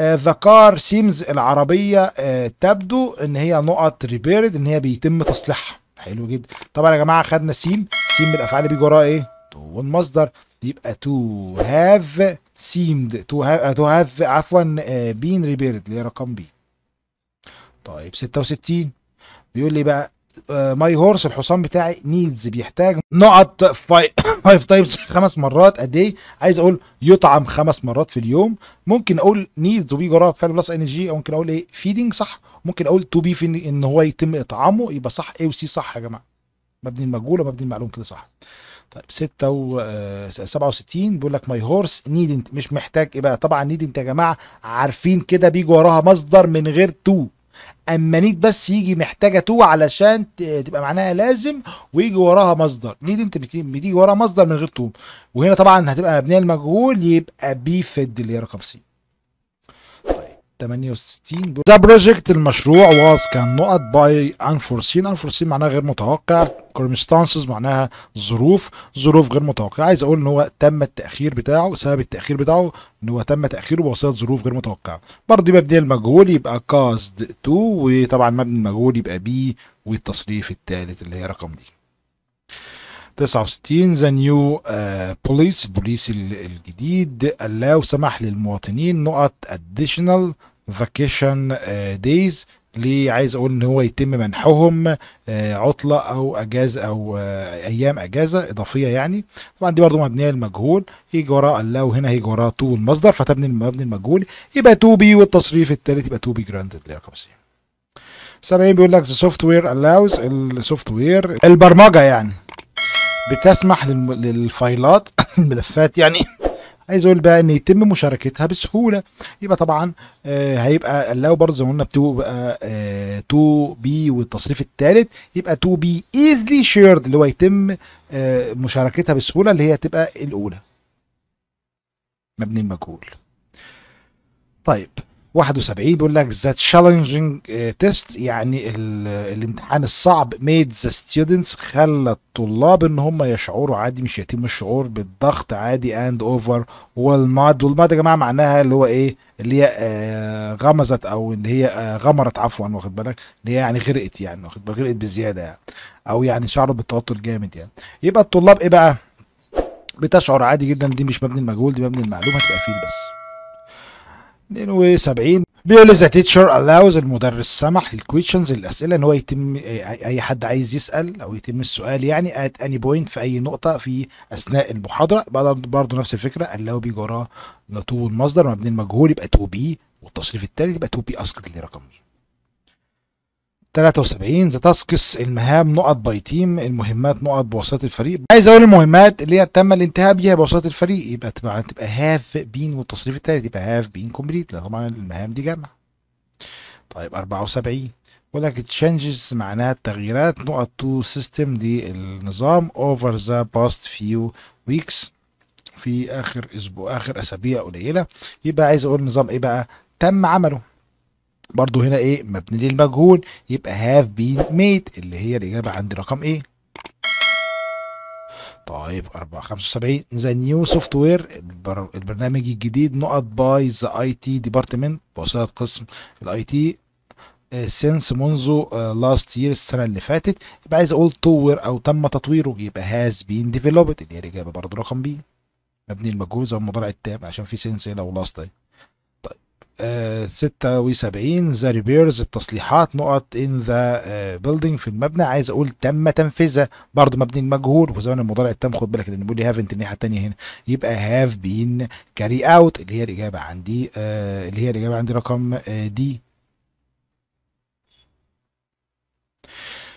ذا كار سيمز العربيه آه، تبدو ان هي نقط ريبيرد ان هي بيتم تصليحها حلو جدا طبعا يا جماعه خدنا سيم سيم من الافعال اللي بيجي وراها ايه؟ طول مصدر يبقى to have seemed to have, uh, to have عفوا آه، been repaired اللي هي رقم بي طيب 66 بيقول لي بقى ماي آه، هورس الحصان بتاعي نيدز بيحتاج نقط 5 تايمز خمس مرات قد ايه عايز اقول يطعم خمس مرات في اليوم ممكن اقول نيدز وبيجي وراها فعل بلس ان جي او ممكن اقول ايه فيدنج صح ممكن اقول تو بي ان هو يتم اطعامه يبقى صح ايه وسي صح يا جماعه مبني المجهول ومبني المعلوم كده صح طيب 6 و 67 آه، بيقول لك ماي هورس نيدنت مش محتاج ايه بقى طبعا نيدنت يا جماعه عارفين كده بيجي وراها مصدر من غير تو اما نيد بس يجي محتاجه تو علشان تبقى معناها لازم ويجي وراها مصدر نيد انت بتيجي وراها مصدر من غير تو وهنا طبعا هتبقى مبنيه المجهول يبقى بي فيد اللي هي رقم سي 68 ذا بروجكت المشروع واز كان نقط باي انفورسين انفورسين معناها غير متوقع كورمستانسز معناها ظروف ظروف غير متوقعه عايز اقول ان هو تم التاخير بتاعه سبب التاخير بتاعه ان هو تم تاخيره بواسطه ظروف غير متوقعه برضه يبقى مبني المجهول يبقى كاست 2 وطبعا مبني المجهول يبقى بي والتصريف الثالث اللي هي رقم دي 69 ذا نيو بوليس البوليس الجديد الله سمح للمواطنين نقط اديشنال فاكيشن دايز uh, ليه عايز اقول ان هو يتم منحهم uh, عطله او اجازه او uh, ايام اجازه اضافيه يعني طبعا دي برضه مبنيه للمجهول يجي وراء الله وهنا هيجي وراء تو المصدر فتبني المبني المجهول يبقى تو بي والتصريف الثالث يبقى تو بي جراندد لرقم سي 70 بيقول لك ذا سوفت وير الاوز السوفت وير البرمجه يعني بتسمح للفايلات الملفات يعني عايز اقول بقى ان يتم مشاركتها بسهوله يبقى طبعا آه، هيبقى لو برضه زي ما قلنا بتبقى 2 آه، بي والتصريف الثالث يبقى 2 بي ايزلي شيرد اللي هو يتم آه، مشاركتها بسهوله اللي هي تبقى الاولى مبني المجهول طيب 71 بيقول لك ذا تشالنجينج تيست يعني الامتحان الصعب ميد ذا ستودنتس خلى الطلاب ان هم يشعروا عادي مش يتم الشعور بالضغط عادي اند اوفر والماد والماد يا جماعه معناها اللي هو ايه اللي هي آه غمزت او اللي هي آه غمرت عفوا واخد بالك اللي هي يعني غرقت يعني واخد بالك غرقت بزياده يعني او يعني شعروا بالتوتر جامد يعني يبقى الطلاب ايه بقى بتشعر عادي جدا دي مش مبني المجهول دي مبني المعلومه هتبقى فيل بس 72 بيقول ذا تيتشر الاوز المدرس سمح للكويشنز الاسئله ان هو يتم اي حد عايز يسال او يتم السؤال يعني ات اني بوينت في اي نقطه في اثناء المحاضره برضه نفس الفكره اللو بي جراه لطول المصدر مبني المجهول يبقى تو بي والتصريف الثالث يبقى تو بي اسقط لرقم 73 تاسكس المهام نقط باي تيم المهمات نقط بواسطه الفريق عايز اقول المهمات اللي هي تم الانتهاء بيها بواسطه الفريق يبقى تبقى تبقى هاف بين والتصريف الثالث يبقى هاف بين كومبليت طبعا المهام دي جمع طيب 74 بقول لك تشينجز معناها التغييرات نقط تو سيستم دي النظام اوفر ذا باست فيو ويكس في اخر اسبوع اخر اسابيع قليله يبقى عايز اقول نظام ايه بقى تم عمله برضو هنا ايه مبني للمجهول يبقى هاف بين ميد اللي هي الاجابه عندي رقم ايه طيب 475 ذا نيو سوفت وير البرنامج الجديد نقط باي ذا اي تي ديبارتمنت بواسطه قسم الاي تي سينس منذ لاست آه، يير السنه اللي فاتت يبقى عايز اقول طور او تم تطويره يبقى هاز بين ديفلوبد اللي هي الاجابه برضه رقم بي مبني المجهول زي المضارع التام عشان في سينس هنا ولاست 76 ذا ريبيرز التصليحات نقط ان ذا بيلدينج في المبنى عايز اقول تم تنفيذها برضه مبني المجهول وزمن المضارع التام خد بالك لان بيقول لي هافنت الناحيه الثانيه هنا يبقى هاف بين كاري اوت اللي هي الاجابه عندي آه اللي هي الاجابه عندي رقم آه دي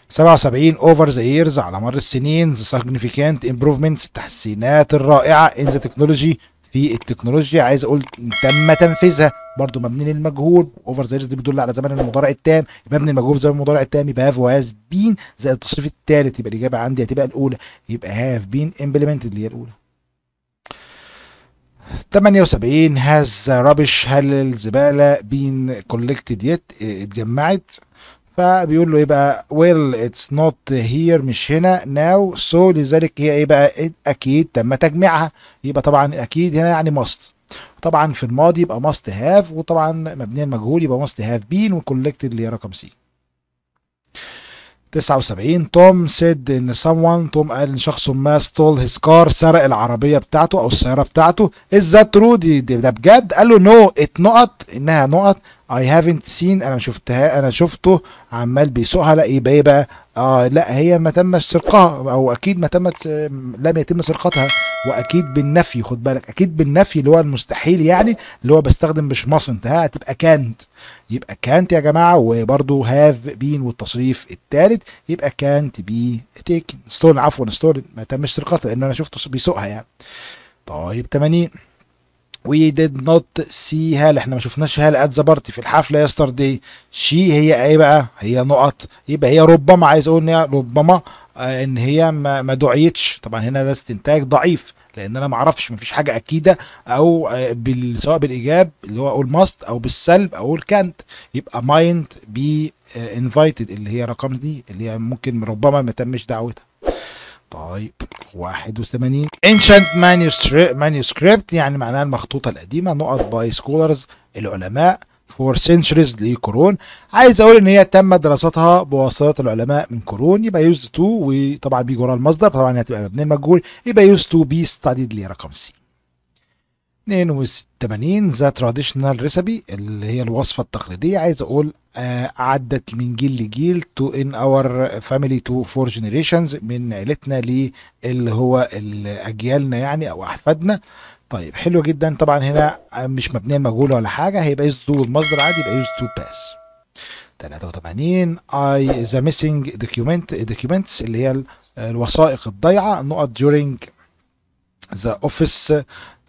77 اوفر ذا ييرز على مر السنين ذا سيجنيفيكانت امبروفمنتس التحسينات الرائعه ان ذا تكنولوجي في التكنولوجيا عايز اقول تم تنفيذها برضو مبني للمجهول اوفر ذا دي بتدل على زمن المضارع التام مبني المجهول زمن المضارع التام يبقى هاف وهاز بين زائد التصريف الثالث يبقى الاجابه عندي هتبقى الاولى يبقى هاف بين امبلمنتد اللي هي الاولى 78 هاز رابش هل الزباله بين كولكتد يت اتجمعت فبيقول له ايه بقى ويل اتس نوت هير مش هنا ناو سو لذلك هي ايه بقى إيه؟ اكيد تم تجميعها يبقى طبعا اكيد هنا يعني ماست طبعا في الماضي يبقى ماست هاف وطبعا مبنيه المجهول يبقى ماست هاف بين وكولكتد اللي هي رقم سي 79 توم سيد ان someone توم قال ان شخص ما ستول هيز كار سرق العربيه بتاعته او السياره بتاعته از ذات ترو دي ده بجد قال له نو ات نقط انها نقط اي هافنت سين انا شفتها انا شفته عمال بيسوقها لا ايه بقى اه لا هي ما تمش سرقها او اكيد ما تمت لم يتم سرقتها واكيد بالنفي خد بالك اكيد بالنفي اللي هو المستحيل يعني اللي هو بستخدم مش مصنت ها تبقى كانت يبقى كانت يا جماعه وبرده هاف بين والتصريف الثالث يبقى كانت بي تيكن ستول عفوا ستول ما تمش سرقتها لان انا شفته بيسوقها يعني طيب 80 وي ديد نوت سي هال احنا ما شفناش هال ات ذا بارتي في الحفله يستر دي شي هي ايه بقى هي نقط يبقى هي ربما عايز اقول ان هي ربما آه، ان هي ما, دعيتش طبعا هنا ده استنتاج ضعيف لان انا ما اعرفش ما فيش حاجه اكيده او آه، سواء بالايجاب اللي هو اقول ماست او بالسلب اقول كانت يبقى مايند بي انفايتد اللي هي رقم دي اللي هي ممكن ربما ما تمش دعوتها تايب 81 انشنت مانوسكريبت يعني معناها المخطوطة القديمة نقط باي سكولرز العلماء فور centuries لقرون عايز اقول ان هي تم دراستها بواسطه العلماء من قرون يبقى يوز تو وطبعا بيجي وراها المصدر طبعا هتبقى مبني المجهول يبقى يوز تو بي ستاديد لرقم سي 82 ذا تراديشنال ريسبي اللي هي الوصفه التقليديه عايز اقول آه، عدت من جيل لجيل تو ان اور فاميلي تو فور جنريشنز من عيلتنا اللي هو اجيالنا يعني او احفادنا طيب حلو جدا طبعا هنا مش مبنيه المجهول ولا حاجه هيبقى يوز تو المصدر عادي يبقى يوز تو باس 83 اي ذا ميسنج دوكيومنت دوكيومنتس اللي هي الوثائق الضايعه نقط during ذا اوفيس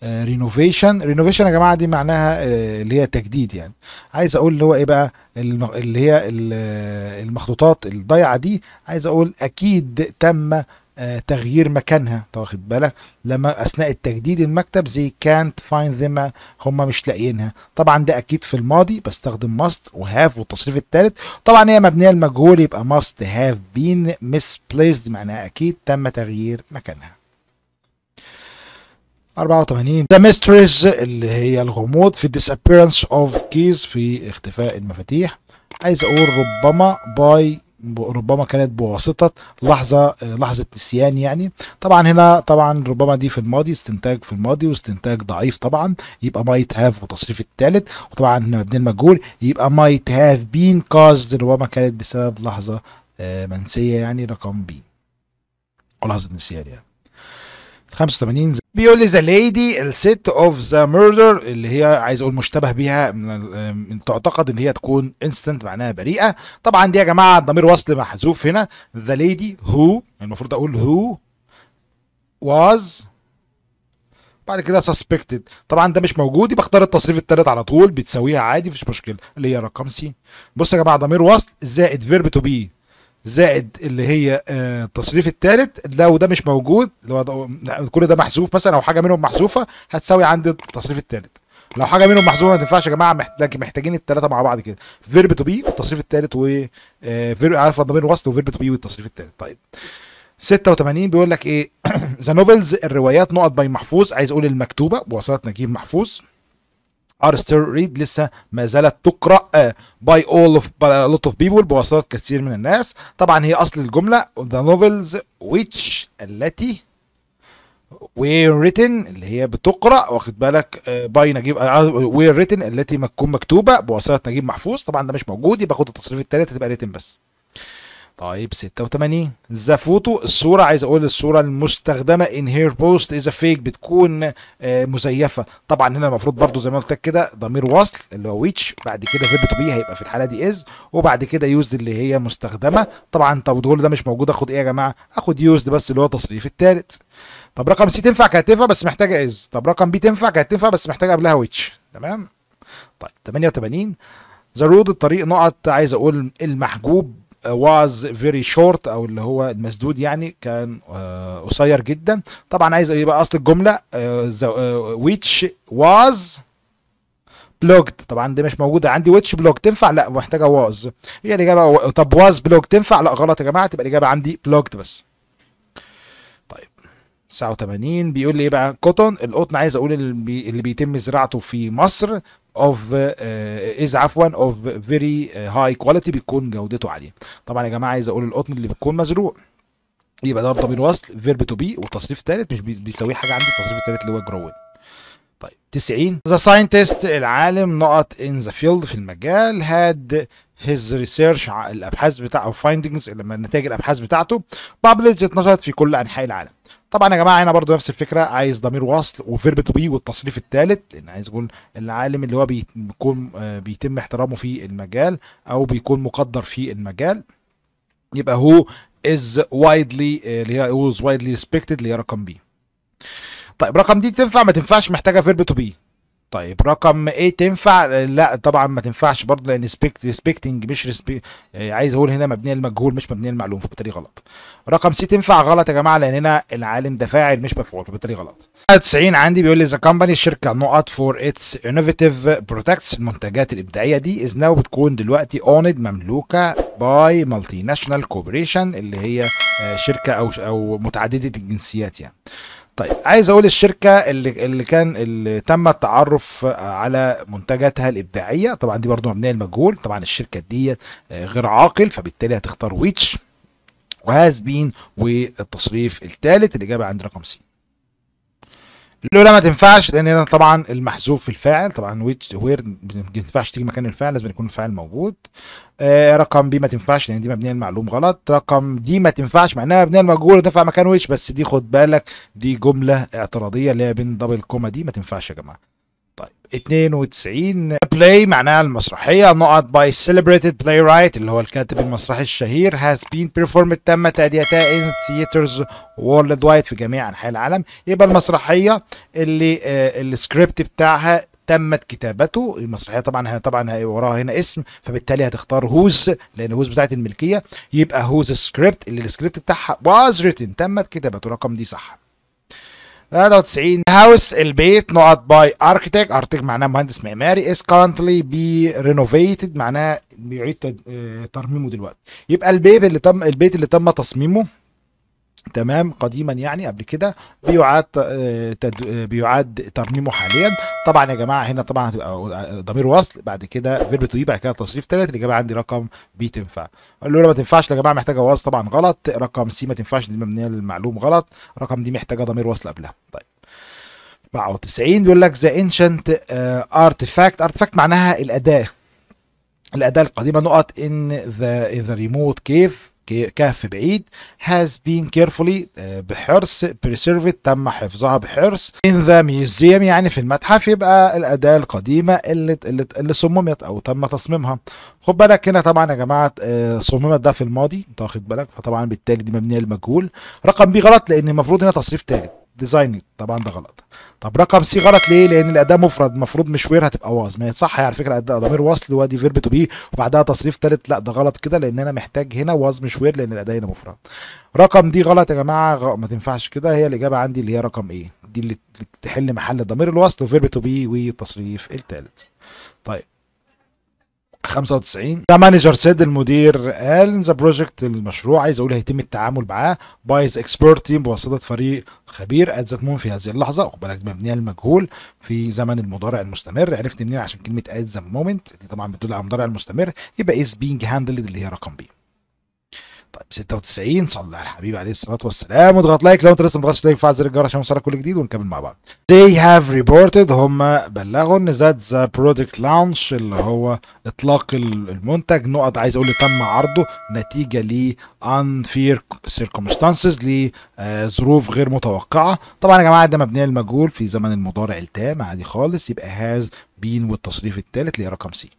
رينوفيشن آه، رينوفيشن يا جماعه دي معناها آه، اللي هي تجديد يعني عايز اقول اللي هو ايه بقى اللي هي آه، المخطوطات الضيعه دي عايز اقول اكيد تم تغيير مكانها انت واخد بالك لما اثناء التجديد المكتب زي كانت فايند ذم هم مش لاقيينها طبعا ده اكيد في الماضي بستخدم ماست وهاف والتصريف الثالث طبعا هي مبنيه المجهول يبقى ماست هاف بين misplaced معناها اكيد تم تغيير مكانها 84 ذا ميستريز اللي هي الغموض في disappearance اوف كيز في اختفاء المفاتيح عايز اقول ربما باي ربما كانت بواسطة لحظة آه، لحظة نسيان يعني طبعا هنا طبعا ربما دي في الماضي استنتاج في الماضي واستنتاج ضعيف طبعا يبقى مايت هاف وتصريف الثالث وطبعا هنا مبني المجهول يبقى مايت هاف بين كازد ربما كانت بسبب لحظة آه، منسية يعني رقم بي او لحظة نسيان يعني 85 بيقول لي ذا ليدي الست اوف ذا ميردر اللي هي عايز اقول مشتبه بيها من تعتقد ان هي تكون انستنت معناها بريئه طبعا دي يا جماعه ضمير وصل محذوف هنا ذا ليدي هو المفروض اقول هو واز بعد كده سسبكتد طبعا ده مش موجود يبقى اختار التصريف الثالث على طول بتساويها عادي مفيش مشكله اللي هي رقم سي بص يا جماعه ضمير وصل زائد فيرب تو بي زائد اللي هي آه، التصريف الثالث لو ده مش موجود لو كل ده محذوف مثلا او حاجه منهم محذوفه هتساوي عندي التصريف الثالث لو حاجه منهم محذوفه ما تنفعش يا جماعه محتاجين الثلاثه مع بعض كده فيرب تو بي والتصريف الثالث و آه، عارف ما بين وصل وفيرب تو بي والتصريف الثالث طيب 86 بيقول لك ايه ذا نوفلز الروايات نقط باي محفوظ عايز اقول المكتوبه بواسطه نجيب محفوظ ارستر ريد لسه ما زالت تقرا باي اول اوف لوت اوف بيبول بواسطه كثير من الناس طبعا هي اصل الجمله ذا نوفلز ويتش التي وير ريتن اللي هي بتقرا واخد بالك باي آه، نجيب وير آه، ريتن التي ما تكون مكتوبه بواسطه نجيب محفوظ طبعا ده مش موجود يبقى خد التصريف الثالث هتبقى ريتن بس طيب 86 زافوتو الصورة عايز اقول الصورة المستخدمة ان هير بوست از فيك بتكون آه، مزيفة طبعا هنا المفروض برضو زي ما قلت لك كده ضمير وصل اللي هو ويتش بعد كده تو بي هيبقى في الحالة دي از وبعد كده يوزد اللي هي مستخدمة طبعا طب تقول ده مش موجود اخد ايه يا جماعة اخد يوزد بس اللي هو تصريف الثالث طب رقم سي تنفع كانت تنفع بس محتاجة از طب رقم بي تنفع كانت تنفع بس محتاجة قبلها ويتش تمام طيب 88 ذا رود الطريق نقط عايز اقول المحجوب واز فيري شورت او اللي هو المسدود يعني كان آه، قصير جدا طبعا عايز يبقى اصل الجمله آه، آه، which was بلوجد طبعا دي مش موجوده عندي ويتش بلوج تنفع لا محتاجه واز هي الاجابه و... طب واز بلوج تنفع لا غلط يا جماعه تبقى الاجابه عندي بلوجد بس طيب 89 بيقول لي ايه بقى قطن القطن عايز اقول اللي, بي... اللي بيتم زراعته في مصر اوف از uh, uh, عفوا اوف فيري هاي كواليتي بتكون جودته عاليه طبعا يا جماعه عايز اقول القطن اللي بتكون مزروع يبقى ده ضمير وصل فيرب تو بي والتصريف الثالث مش بيساويه حاجه عندي التصريف الثالث اللي هو جروين طيب 90 ذا ساينتست العالم نقط ان ذا فيلد في المجال هاد هيز ريسيرش الابحاث بتاعه فايندنجز لما نتائج الابحاث بتاعته بابلش اتنشرت في كل انحاء العالم طبعا يا جماعه هنا برضو نفس الفكره عايز ضمير وصل وفيرب تو بي والتصريف الثالث لان عايز اقول العالم اللي هو بيكون آه، بيتم احترامه في المجال او بيكون مقدر في المجال يبقى هو از وايدلي اللي هي از وايدلي ريسبكتد اللي هي رقم بي طيب رقم دي تنفع ما تنفعش محتاجه فيرب تو بي طيب رقم ايه تنفع لا طبعا ما تنفعش برضه لان سبيكتنج مش رسبي آه، عايز اقول هنا مبنيه المجهول مش مبنيه المعلوم فبالتالي غلط رقم سي تنفع غلط يا جماعه لان هنا العالم ده فاعل مش مفعول فبالتالي غلط 90 عندي بيقول لي ذا كومباني الشركه نقط فور اتس انوفيتيف بروتكتس المنتجات الابداعيه دي از ناو بتكون دلوقتي اوند مملوكه باي مالتي ناشونال كوبريشن اللي هي آه، شركه او او متعدده الجنسيات يعني طيب عايز اقول الشركه اللي اللي كان اللي تم التعرف على منتجاتها الابداعيه طبعا دي برضو مبنيه المجهول طبعا الشركه دي آه، غير عاقل فبالتالي هتختار ويتش وهاز بين والتصريف الثالث الاجابه عند رقم سي الاولى ما تنفعش لان هنا طبعا المحذوف في الفاعل طبعا ويتش وير ما تنفعش تيجي مكان الفاعل لازم يكون الفاعل موجود آه رقم بي ما تنفعش لان دي مبنيه المعلوم غلط رقم دي ما تنفعش مع انها مبنيه المجهول وتنفع مكان ويتش بس دي خد بالك دي جمله اعتراضيه اللي هي بين دبل كوما دي ما تنفعش يا جماعه 92 بلاي معناها المسرحية نقط باي بلاي رايت اللي هو الكاتب المسرحي الشهير هاز بين بيرفورمد تم تأديتها ان ثياترز وورلد وايد في جميع أنحاء العالم يبقى المسرحية اللي آه، السكريبت بتاعها تمت كتابته المسرحيه طبعا طبعا وراها هنا اسم فبالتالي هتختار هوز لان هوز بتاعت الملكيه يبقى هوز سكريبت اللي السكريبت بتاعها واز ريتن تمت كتابته رقم دي صح 93 هاوس البيت نقط باي اركيتك اركيتك معناه مهندس معماري از كرنتلي بي رينوفيتد معناه بيعيد آه، ترميمه دلوقتي يبقى البيت اللي تم البيت اللي تم تصميمه تمام قديما يعني قبل كده بيعاد آه، آه، بيعاد ترميمه حاليا طبعا يا جماعه هنا طبعا هتبقى ضمير وصل بعد كده فيرب تو بي بعد كده تصريف ثالث الاجابه عندي رقم بي تنفع الاولى ما تنفعش يا جماعه محتاجه وصل طبعا غلط رقم سي ما تنفعش دي مبنيه للمعلوم غلط رقم دي محتاجه ضمير وصل قبلها طيب 94 بيقول لك ذا انشنت ارتفاكت ارتفاكت معناها الاداه الاداه القديمه نقط ان ذا ريموت كيف كهف بعيد has been carefully آه، بحرص preserved تم حفظها بحرص in the museum يعني في المتحف يبقى الأداة القديمة اللي اللي, اللي صممت أو تم تصميمها خد بالك هنا طبعا يا جماعة آه، صممت ده في الماضي أنت واخد بالك فطبعا بالتالي دي مبنية للمجهول رقم بي غلط لأن المفروض هنا تصريف ثالث ديزاين طبعا ده غلط طب رقم سي غلط ليه لان الاداه مفرد المفروض مش وير هتبقى واز ما صح على فكره ضمير وصل وادي فيرب تو بي وبعدها تصريف ثالث لا ده غلط كده لان انا محتاج هنا واز وير لان الاداه هنا مفرد رقم دي غلط يا جماعه غ... ما تنفعش كده هي الاجابه عندي اللي هي رقم ايه دي اللي تحل محل ضمير الوصل وفيرب تو بي والتصريف الثالث طيب 95 ده مانجر سيد المدير قال ان ذا بروجكت المشروع عايز اقول هيتم التعامل معاه بايز اكسبيرت تيم بواسطه فريق خبير اتزتمون في هذه اللحظه خد بالك مبنيه المجهول في زمن المضارع المستمر عرفت منين عشان كلمه ات ذا مومنت دي طبعا بتدل على المضارع المستمر يبقى از بينج هاندلد اللي هي رقم بي 96 صلى على الحبيب عليه الصلاه والسلام واضغط لايك لو انت لسه ما ضغطتش لايك فعل زر الجرس عشان يوصلك كل جديد ونكمل مع بعض. They have reported هم بلغوا ان ذات ذا برودكت لانش اللي هو اطلاق المنتج نقط عايز اقول تم عرضه نتيجه ل unfair circumstances لظروف آه، غير متوقعه. طبعا يا جماعه ده مبنيه المجهول في زمن المضارع التام عادي خالص يبقى هاز بين والتصريف الثالث اللي هي رقم سي.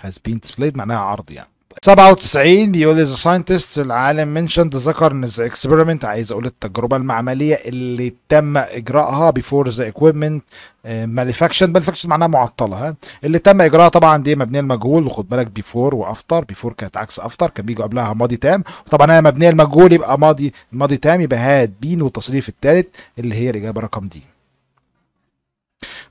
هاز بين displayed معناها عرض يعني. 97 بيقول از ساينتست العالم منشند ذكر ان ذا اكسبيرمنت عايز اقول التجربه المعمليه اللي تم اجراءها بيفور ذا اكويبمنت مانيفاكشن مانيفاكشن معناها معطله ها اللي تم اجراءها طبعا دي مبنيه المجهول وخد بالك بيفور وافتر بيفور كانت عكس افتر كان بيجي قبلها ماضي تام وطبعا هي مبنيه المجهول يبقى ماضي ماضي تام يبقى هاد بين والتصريف الثالث اللي هي الاجابه رقم دي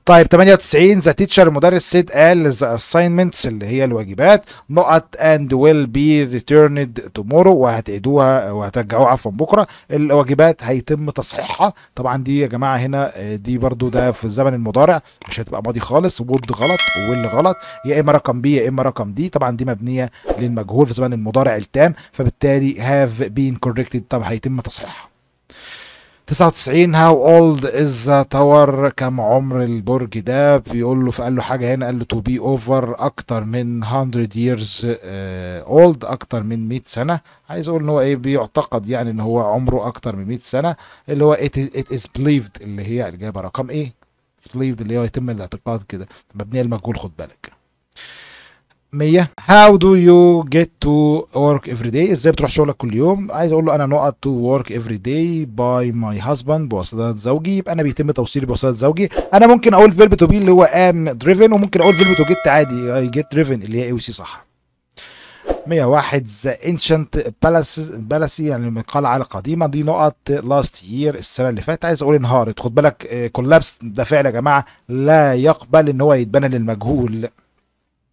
طيب 98 ذا تيتشر المدرس سيد قال ذا اساينمنتس اللي هي الواجبات نقط اند ويل بي ريتيرند تومورو وهتعيدوها وهترجعوها عفوا بكره الواجبات هيتم تصحيحها طبعا دي يا جماعه هنا دي برضو ده في الزمن المضارع مش هتبقى ماضي خالص وود غلط ويل غلط يا اما رقم بي يا اما رقم دي طبعا دي مبنيه للمجهول في زمن المضارع التام فبالتالي هاف بين كوركتد طب هيتم تصحيحها 99 هاو اولد از تاور كم عمر البرج ده بيقول له فقال له حاجه هنا قال له تو بي اوفر اكتر من 100 ييرز اولد اكتر من 100 سنه عايز اقول ان هو ايه بيعتقد يعني ان هو عمره اكتر من 100 سنه اللي هو ات از بليفد اللي هي الاجابه رقم ايه بليفد اللي هو يتم الاعتقاد كده مبنيه المجهول خد بالك 100 هاو دو يو جيت تو ورك افري داي ازاي بتروح شغلك كل يوم عايز اقول له انا نقط تو ورك افري داي باي ماي هازباند بواسطه زوجي يبقى انا بيتم توصيلي بواسطه زوجي انا ممكن اقول فيرب تو بي اللي هو ام دريفن وممكن اقول فيرب تو جيت عادي اي جيت دريفن اللي هي اي سي صح 101 ذا انشنت بالاسي يعني القلعه القديمه دي نقط لاست يير السنه اللي فاتت عايز اقول انهارت خد بالك كولابس آه، ده فعل يا جماعه لا يقبل ان هو يتبنى للمجهول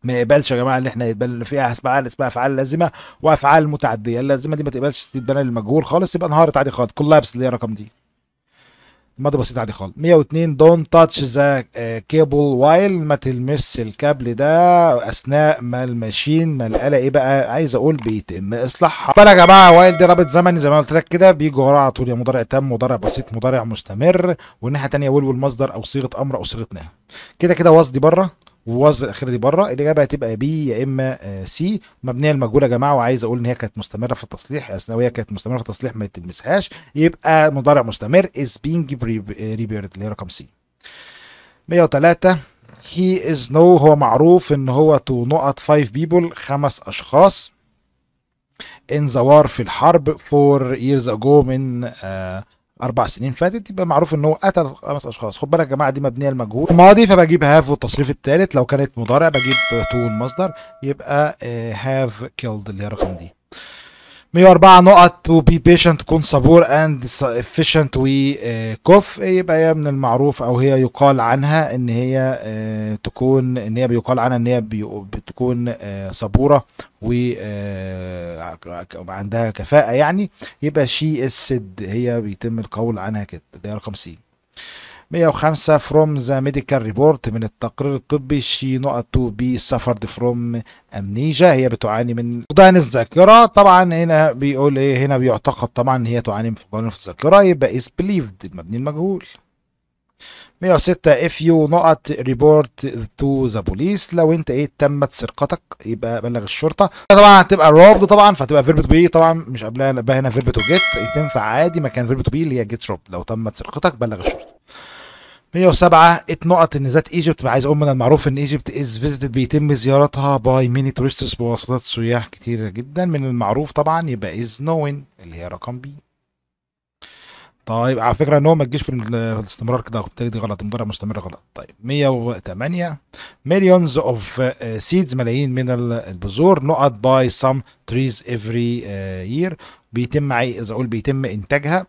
ما يقبلش يا جماعه ان احنا ان في افعال اسمها افعال لازمه وافعال متعديه اللازمه دي ما تقبلش تتبنى للمجهول خالص يبقى انهارت عادي خالص كولابس اللي هي الرقم دي الماضي بسيط عادي خالص 102 دون تاتش ذا كيبل وايل ما تلمس الكابل ده اثناء ما الماشين ما الاله ايه بقى عايز اقول بيتم اصلاحها فانا يا جماعه وايل دي رابط زمني زي ما قلت لك كده بيجي وراه على طول يا مضارع تام مضارع بسيط مضارع مستمر والناحيه الثانيه ويل والمصدر او صيغه امر او صيغه نهي كده كده واصدي بره ووظ الاخيره دي بره الاجابه هتبقى بي يا اما آه، سي مبنيه المجهول يا جماعه وعايز اقول ان هي كانت مستمره في التصليح اثناء وهي كانت مستمره في التصليح ما تلمسهاش يبقى مضارع مستمر از بينج ريبيرد اللي هي رقم سي 103 هي از نو هو معروف ان هو تو نقط 5 بيبل خمس اشخاص ان ذا في الحرب 4 years ago من uh, اربع سنين فاتت يبقى معروف ان هو قتل خمس اشخاص خد بالك يا جماعه دي مبنيه المجهول ماضي فبجيب هاف والتصريف الثالث لو كانت مضارع بجيب تو المصدر يبقى هاف آه، كيلد اللي هي رقم دي 104 نقط بي بيشنت تكون صبور اند افيشنت كوف يبقى هي من المعروف او هي يقال عنها ان هي آه، تكون ان هي بيقال عنها ان هي بتكون آه، صبوره وعندها آه، كفاءه يعني يبقى شي السد هي بيتم القول عنها كده ده رقم سي 105 فروم ذا ميديكال ريبورت من التقرير الطبي شي نقط تو بي سفرد فروم امنيجا هي بتعاني من فقدان الذاكره طبعا هنا بيقول ايه هنا بيعتقد طبعا ان هي تعاني من فقدان الذاكره يبقى از بليفد المبني المجهول 106 اف يو نقط ريبورت تو ذا بوليس لو انت ايه تمت سرقتك يبقى بلغ الشرطه طبعا هتبقى روبد طبعا فتبقى فيرب تو بي طبعا مش قبلها بقى هنا فيرب تو جيت تنفع عادي مكان فيرب تو بي اللي هي جيت روب لو تمت سرقتك بلغ الشرطه 107 نقط ان ذات ايجيبت عايز اقول من المعروف ان ايجيبت از فيزيتد بيتم زيارتها باي ميني تورستس بواسطه سياح كتير جدا من المعروف طبعا يبقى از نوين اللي هي رقم بي طيب على فكره ان هو ما تجيش في الاستمرار كده وبالتالي دي غلط المضارع مستمر غلط طيب 108 مليونز اوف سيدز ملايين من البذور نقط باي سام تريز افري يير بيتم عايز اقول بيتم انتاجها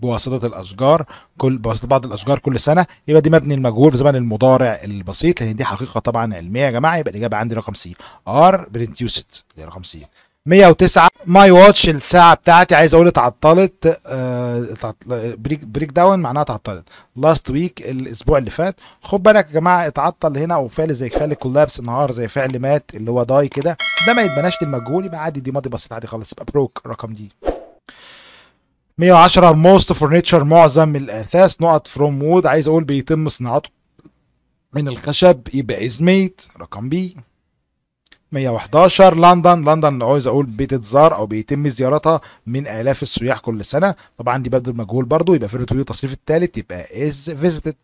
بواسطه الاشجار كل بواسطه بعض الاشجار كل سنه يبقى دي مبني المجهول في زمن المضارع البسيط لان دي حقيقه طبعا علميه يا جماعه يبقى الاجابه عندي رقم سي ار بريديوست دي رقم سي 109 ماي واتش الساعه بتاعتي عايز اقول اتعطلت آه بريك, بريك داون معناها اتعطلت لاست ويك الاسبوع اللي فات خد بالك يا جماعه اتعطل هنا او فعل زي فعل كولابس النهار زي فعل مات اللي هو داي كده ده ما يتبناش للمجهول يبقى عادي دي ماضي بسيط عادي خالص يبقى بروك رقم دي 110 موست فورنيتشر معظم الاثاث نقط فروم وود عايز اقول بيتم صناعته من الخشب يبقى از ميد رقم بي 111 لندن لندن عايز اقول بتتزار او بيتم زيارتها من الاف السياح كل سنه طبعا دي بدل مجهول برضو يبقى فيرتو التصريف الثالث يبقى از فيزيتد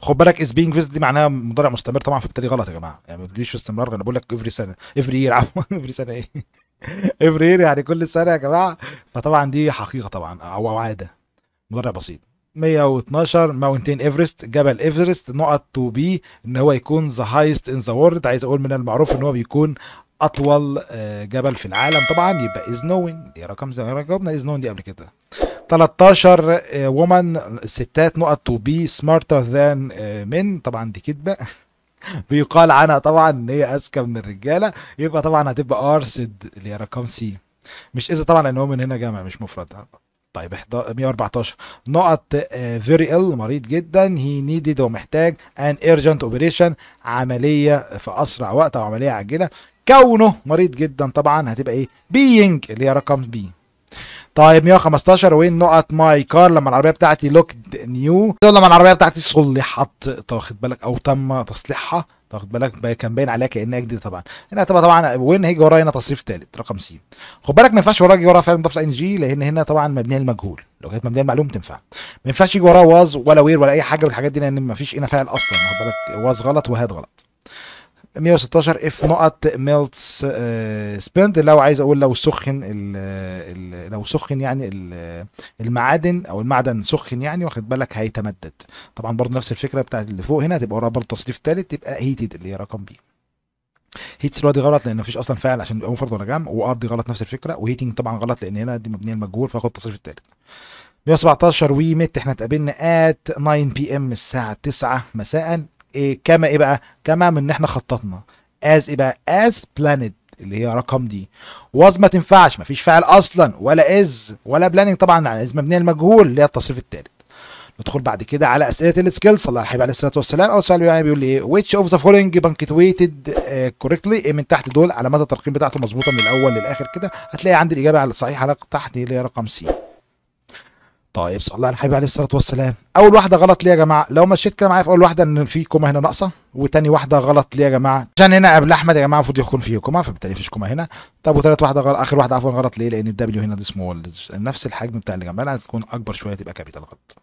خد بالك از بينج فيزيت دي معناها مضارع مستمر طبعا فبالتالي غلط يا جماعه يعني ما تجيش في استمرار انا بقول لك افري سنه افري يير عفوا افري سنه ايه افري يعني كل سنه يا جماعه فطبعا دي حقيقه طبعا او عاده مدرع بسيط 112 ماونتين ايفرست جبل ايفرست نقط تو بي ان هو يكون ذا هايست ان ذا وورلد عايز اقول من المعروف ان هو بيكون اطول آه، جبل في العالم طبعا يبقى از نوين دي رقم زي ما جاوبنا از نوين دي قبل كده 13 وومن آه، ستات نقط تو بي سمارتر ذان من طبعا دي كدبه بيقال عنها طبعا ان هي اذكى من الرجاله يبقى طبعا هتبقى ارسد اللي هي رقم سي مش اذا طبعا لان هو من هنا جامع مش مفرد طيب 114 نقط فيري آه، ال مريض جدا هي نيدد ومحتاج ان ايرجنت اوبريشن عمليه في اسرع وقت او عمليه عاجله كونه مريض جدا طبعا هتبقى ايه بينج اللي هي رقم بي طيب 115 وين نقط ماي كار لما العربيه بتاعتي لوكد نيو لما العربيه بتاعتي صلحت تاخد بالك او تم تصليحها تاخد بالك كان باين عليها كانها جديده طبعا هنا هتبقى طبعا وين هيجي ورايا هنا تصريف ثالث رقم س خد بالك ما ينفعش ورايا يجي فعلا ضفت ان جي لان هنا طبعا مبنيه للمجهول لو كانت مبنيه للمعلوم تنفع ما ينفعش يجي ورايا واز ولا وير ولا اي حاجه من الحاجات دي لان ما فيش هنا فاعل اصلا خد بالك واز غلط وهاد غلط 116 اف نقط ميلتس سبند لو عايز اقول لو سخن الـ الـ لو سخن يعني المعادن او المعدن سخن يعني واخد بالك هيتمدد طبعا برضه نفس الفكره بتاعت اللي فوق هنا هتبقى وراها برضه تصريف ثالث تبقى هيتد اللي هي رقم بي هيتس دي غلط لان مفيش اصلا فاعل عشان يبقى مفرد ولا جمع وار دي غلط نفس الفكره وهيتنج طبعا غلط لان هنا دي مبنيه المجهول فاخد التصريف الثالث 117 وي مت احنا اتقابلنا ات 9 بي ام الساعه 9 مساء إيه كما ايه بقى كما من ان احنا خططنا as ايه بقى as planned اللي هي رقم دي واز ما تنفعش ما فيش فعل اصلا ولا از ولا بلاننج طبعا يعني از مبنيه للمجهول اللي هي التصريف الثالث ندخل بعد كده على اسئله السكيلز الله عليه الصلاه والسلام او سؤال يعني بيقول لي ايه which of the following punctuated آه، إيه من تحت دول علامات الترقيم بتاعته مظبوطه من الاول للاخر كده هتلاقي عندي الاجابه على الصحيحه تحت اللي هي رقم سي طيب صلى على الحبيب عليه الصلاه والسلام اول واحده غلط ليه يا جماعه لو مشيت كده معايا في اول واحده ان في كومه هنا ناقصه وتاني واحده غلط ليه يا جماعه عشان هنا قبل احمد يا جماعه المفروض يكون فيه كومه فبالتالي مفيش كومه هنا طب وثالث واحده غلط اخر واحده عفوا غلط ليه لان الدبليو هنا دي سمول نفس الحجم بتاع اللي جنبها عايز تكون اكبر شويه تبقى كابيتال غلط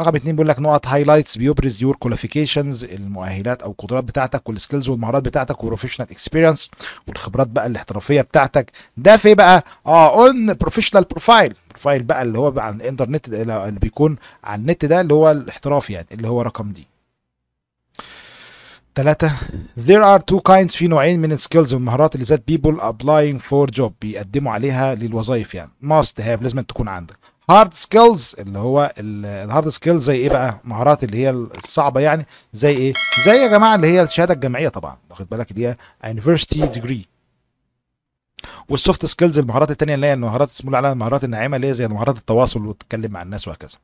رقم اثنين بيقول لك نقط هايلايتس بيبرز يور كواليفيكيشنز المؤهلات او القدرات بتاعتك والسكيلز والمهارات بتاعتك والبروفيشنال اكسبيرينس والخبرات بقى الاحترافيه بتاعتك ده في بقى اه اون بروفيشنال بروفايل البروفايل بقى اللي هو بقى على الانترنت ده اللي بيكون على النت ده اللي هو الاحترافي يعني اللي هو رقم دي ثلاثة There are two kinds في نوعين من السكيلز والمهارات اللي ذات people applying for job بيقدموا عليها للوظائف يعني must have لازم تكون عندك هارد سكيلز اللي هو الهارد سكيلز زي ايه بقى مهارات اللي هي الصعبه يعني زي ايه زي يا جماعه اللي هي الشهاده الجامعيه طبعا واخد بالك اللي هي university degree والسوفت سكيلز المهارات الثانيه اللي هي المهارات اسمه عليها المهارات الناعمه اللي هي زي مهارات التواصل وتتكلم مع الناس وهكذا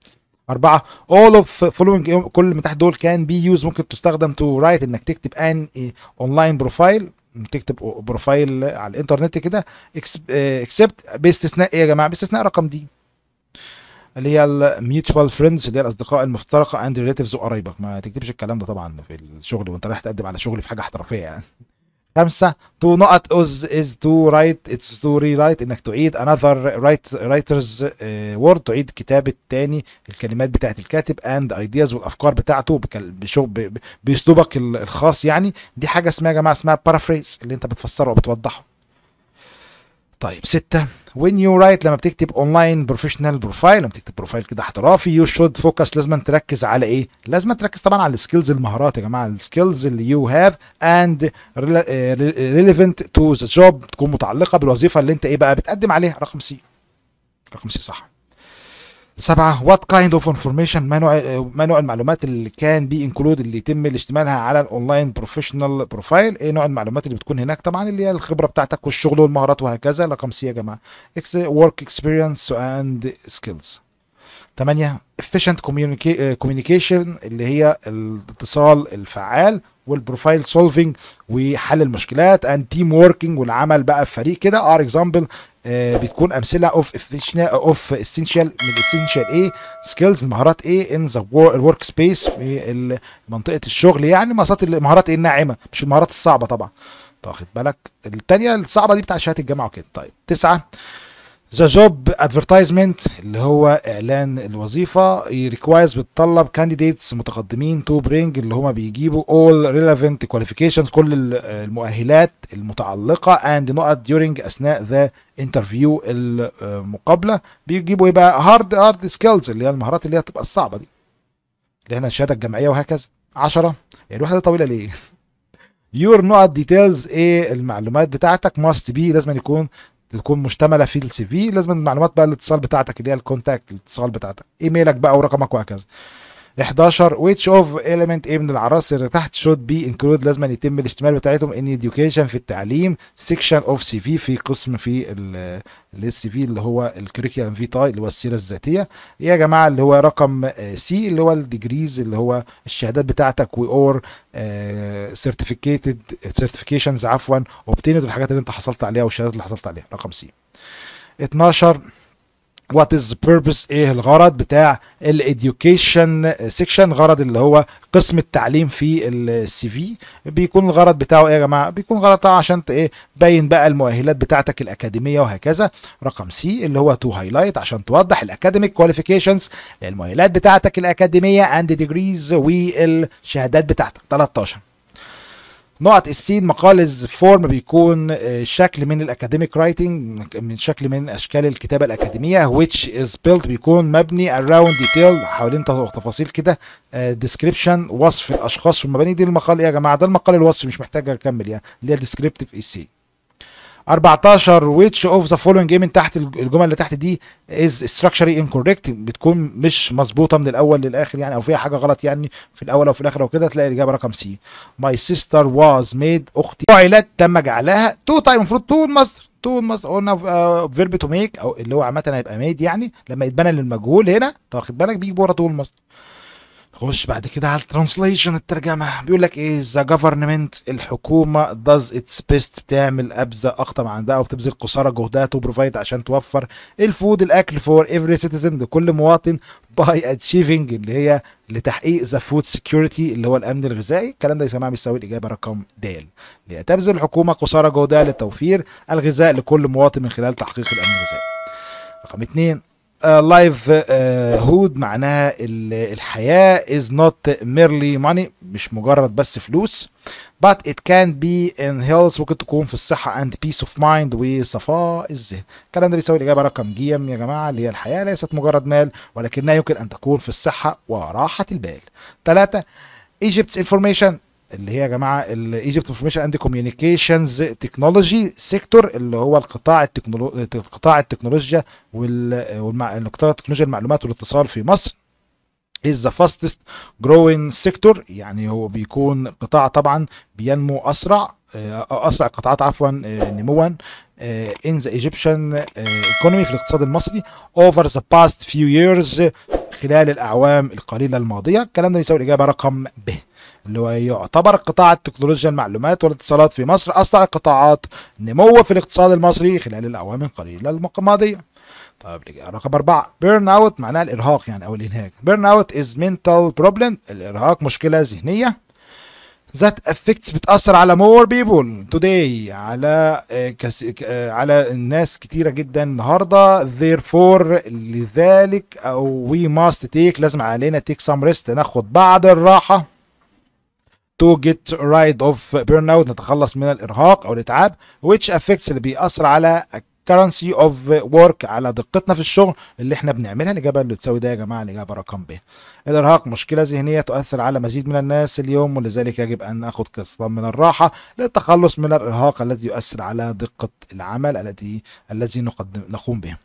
أربعة all of following كل من تحت دول كان بي يوز ممكن تستخدم تو رايت إنك تكتب ان اونلاين بروفايل تكتب بروفايل على الانترنت كده اكسبت باستثناء ايه يا جماعه باستثناء رقم دي اللي هي الميوتشوال فريندز اللي هي الاصدقاء المفترقه اند ريليتيفز وقرايبك ما تكتبش الكلام ده طبعا في الشغل وانت رايح تقدم على شغل في حاجه احترافيه يعني خمسة to not as is to write it's to rewrite انك تعيد another write writer's uh, word تعيد كتابة تاني الكلمات بتاعة الكاتب and ideas والافكار بتاعته باسلوبك الخاص يعني دي حاجة اسمها يا جماعة اسمها paraphrase اللي انت بتفسره وبتوضحه طيب ستة when you write لما بتكتب اونلاين بروفيشنال بروفايل لما بتكتب بروفايل كده احترافي يو شود فوكس لازم تركز على ايه؟ لازم تركز طبعا على السكيلز المهارات يا جماعه السكيلز اللي يو هاف اند ريليفنت تو ذا جوب تكون متعلقه بالوظيفه اللي انت ايه بقى بتقدم عليها رقم سي رقم سي صح سبعة وات كايند اوف انفورميشن ما نوع ما نوع المعلومات اللي كان بي انكلود اللي يتم الاشتمالها على الاونلاين بروفيشنال بروفايل ايه نوع المعلومات اللي بتكون هناك طبعا اللي هي الخبره بتاعتك والشغل والمهارات وهكذا رقم سي يا جماعه اكس ورك اكسبيرينس اند سكيلز ثمانية efficient communication اللي هي الاتصال الفعال والبروفايل سولفينج وحل المشكلات اند تيم وركينج والعمل بقى في فريق كده ار اكزامبل آه، بتكون امثله اوف اوف اسينشال من اسينشال ايه سكيلز المهارات ايه ان ذا ورك سبيس في منطقه الشغل يعني مهارات المهارات ايه الناعمه مش المهارات الصعبه طبعا واخد بالك الثانيه الصعبه دي بتاع شهاده الجامعه وكده طيب تسعه ذا جوب ادفرتايزمنت اللي هو اعلان الوظيفه ريكوايرز بتطلب كانديديتس متقدمين تو برينج اللي هما بيجيبوا اول ريليفنت كواليفيكيشنز كل المؤهلات المتعلقه اند نقط ديورنج اثناء ذا انترفيو المقابله بيجيبوا ايه بقى هارد هارد سكيلز اللي هي المهارات اللي هي هتبقى الصعبه دي اللي هنا الشهاده الجامعيه وهكذا 10 يعني الواحده طويله ليه يور نوت ديتيلز ايه المعلومات بتاعتك ماست بي لازم يكون تكون مشتمله في السي في لازم المعلومات بقى الاتصال بتاعتك اللي هي الكونتاكت الاتصال بتاعتك ايميلك بقى ورقمك وهكذا 11 which of element ايه من العناصر اللي تحت should be included لازم أن يتم الاشتمال بتاعتهم ان education في التعليم section of CV في قسم في السي في اللي هو الكريكيولم فيتاي اللي هو السيره الذاتيه يا جماعه اللي هو رقم سي اللي هو الديجريز اللي هو الشهادات بتاعتك واور سيرتيفيكيتد سيرتيفيكيشنز عفوا اوبتينت الحاجات اللي انت حصلت عليها والشهادات اللي حصلت عليها رقم سي 12 وات از بيربس ايه الغرض بتاع الاديوكيشن سيكشن غرض اللي هو قسم التعليم في السي في بيكون الغرض بتاعه ايه يا جماعه بيكون غرض عشان ايه تبين بقى المؤهلات بتاعتك الاكاديميه وهكذا رقم سي اللي هو تو هايلايت عشان توضح الاكاديميك كواليفيكيشنز المؤهلات بتاعتك الاكاديميه اند ديجريز والشهادات بتاعتك 13 نقط السين مقال فورم بيكون آه، شكل من الاكاديميك رايتنج من شكل من اشكال الكتابه الاكاديميه which is built بيكون مبني around detail حوالين تفاصيل كده آه، description وصف الاشخاص والمباني دي المقال ايه يا جماعه ده المقال الوصف مش محتاج اكمل يعني اللي هي descriptive essay 14 which of the following ايه من تحت الجمل اللي تحت دي is structurally incorrect بتكون مش مظبوطه من الاول للاخر يعني او فيها حاجه غلط يعني في الاول او في الاخر او كده تلاقي الاجابه رقم سي my sister was made اختي فعلت تم جعلها تو تايم المفروض تو المصدر تو المصدر قلنا فيرب تو ميك او اللي هو عامه هيبقى ميد يعني لما يتبنى للمجهول هنا تاخد بالك بيجي ورا تو المصدر خش بعد كده على الترانسليشن الترجمه بيقول لك ايه ذا جفرنمنت الحكومه داز اتس بيست بتعمل ابذل ما عندها وبتبذل قصارى جهدها تو بروفايد عشان توفر الفود الاكل فور افري سيتيزن لكل مواطن باي اتشيفنج اللي هي لتحقيق ذا فود سكيورتي اللي هو الامن الغذائي الكلام ده يا جماعه بيساوي الاجابه رقم د تبذل الحكومه قصارى جهدها لتوفير الغذاء لكل مواطن من خلال تحقيق الامن الغذائي رقم اثنين لايف آه، آه، هود معناها الحياة is not merely money مش مجرد بس فلوس but it can be in health ممكن تكون في الصحة and peace of mind وصفاء الذهن الكلام ده بيساوي الإجابة رقم ج يا جماعة اللي هي الحياة ليست مجرد مال ولكنها يمكن أن تكون في الصحة وراحة البال ثلاثة Egypt's information اللي هي يا جماعه الايجيبت انفورميشن اند كوميونيكيشنز تكنولوجي سيكتور اللي هو القطاع التكنولوجيا قطاع التكنولوجيا وال... التكنولوجيا قطاع المعلومات والاتصال في مصر is the fastest growing sector يعني هو بيكون قطاع طبعا بينمو اسرع آه، اسرع القطاعات عفوا آه، نموا آه، in the Egyptian economy في الاقتصاد المصري over the past few years خلال الاعوام القليله الماضيه الكلام ده بيساوي الاجابه رقم ب اللي هو يعتبر قطاع التكنولوجيا المعلومات والاتصالات في مصر أسرع قطاعات نمو في الاقتصاد المصري خلال الأعوام القليلة الماضية طيب رقم أربعة بيرن أوت معناها الإرهاق يعني أو الإنهاك بيرن أوت إز مينتال بروبلم الإرهاق مشكلة ذهنية ذات افكتس بتاثر على مور بيبول توداي على آه، كس... آه، على الناس كتيره جدا النهارده therefore لذلك او وي ماست تيك لازم علينا تيك سام ريست ناخد بعض الراحه to get rid of burnout نتخلص من الارهاق او الاتعاب which affects اللي بيأثر على كرنسي اوف ورك على دقتنا في الشغل اللي احنا بنعملها الاجابه اللي تساوي ده يا جماعه الاجابه رقم ب الارهاق مشكله ذهنيه تؤثر على مزيد من الناس اليوم ولذلك يجب ان ناخذ قسطا من الراحه للتخلص من الارهاق الذي يؤثر على دقه العمل الذي الذي نقدم نقوم به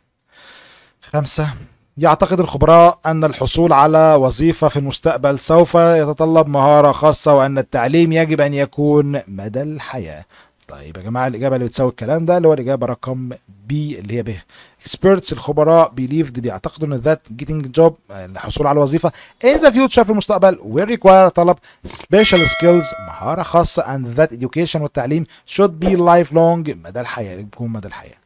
خمسة يعتقد الخبراء أن الحصول على وظيفة في المستقبل سوف يتطلب مهارة خاصة وأن التعليم يجب أن يكون مدى الحياة طيب يا جماعة الإجابة اللي بتساوي الكلام ده اللي هو الإجابة رقم بي اللي هي ب experts الخبراء believed بيعتقدوا ان ذات getting job الحصول على وظيفه in the future في المستقبل will require طلب special skills مهاره خاصه and that education والتعليم should be lifelong مدى الحياه يكون مدى الحياه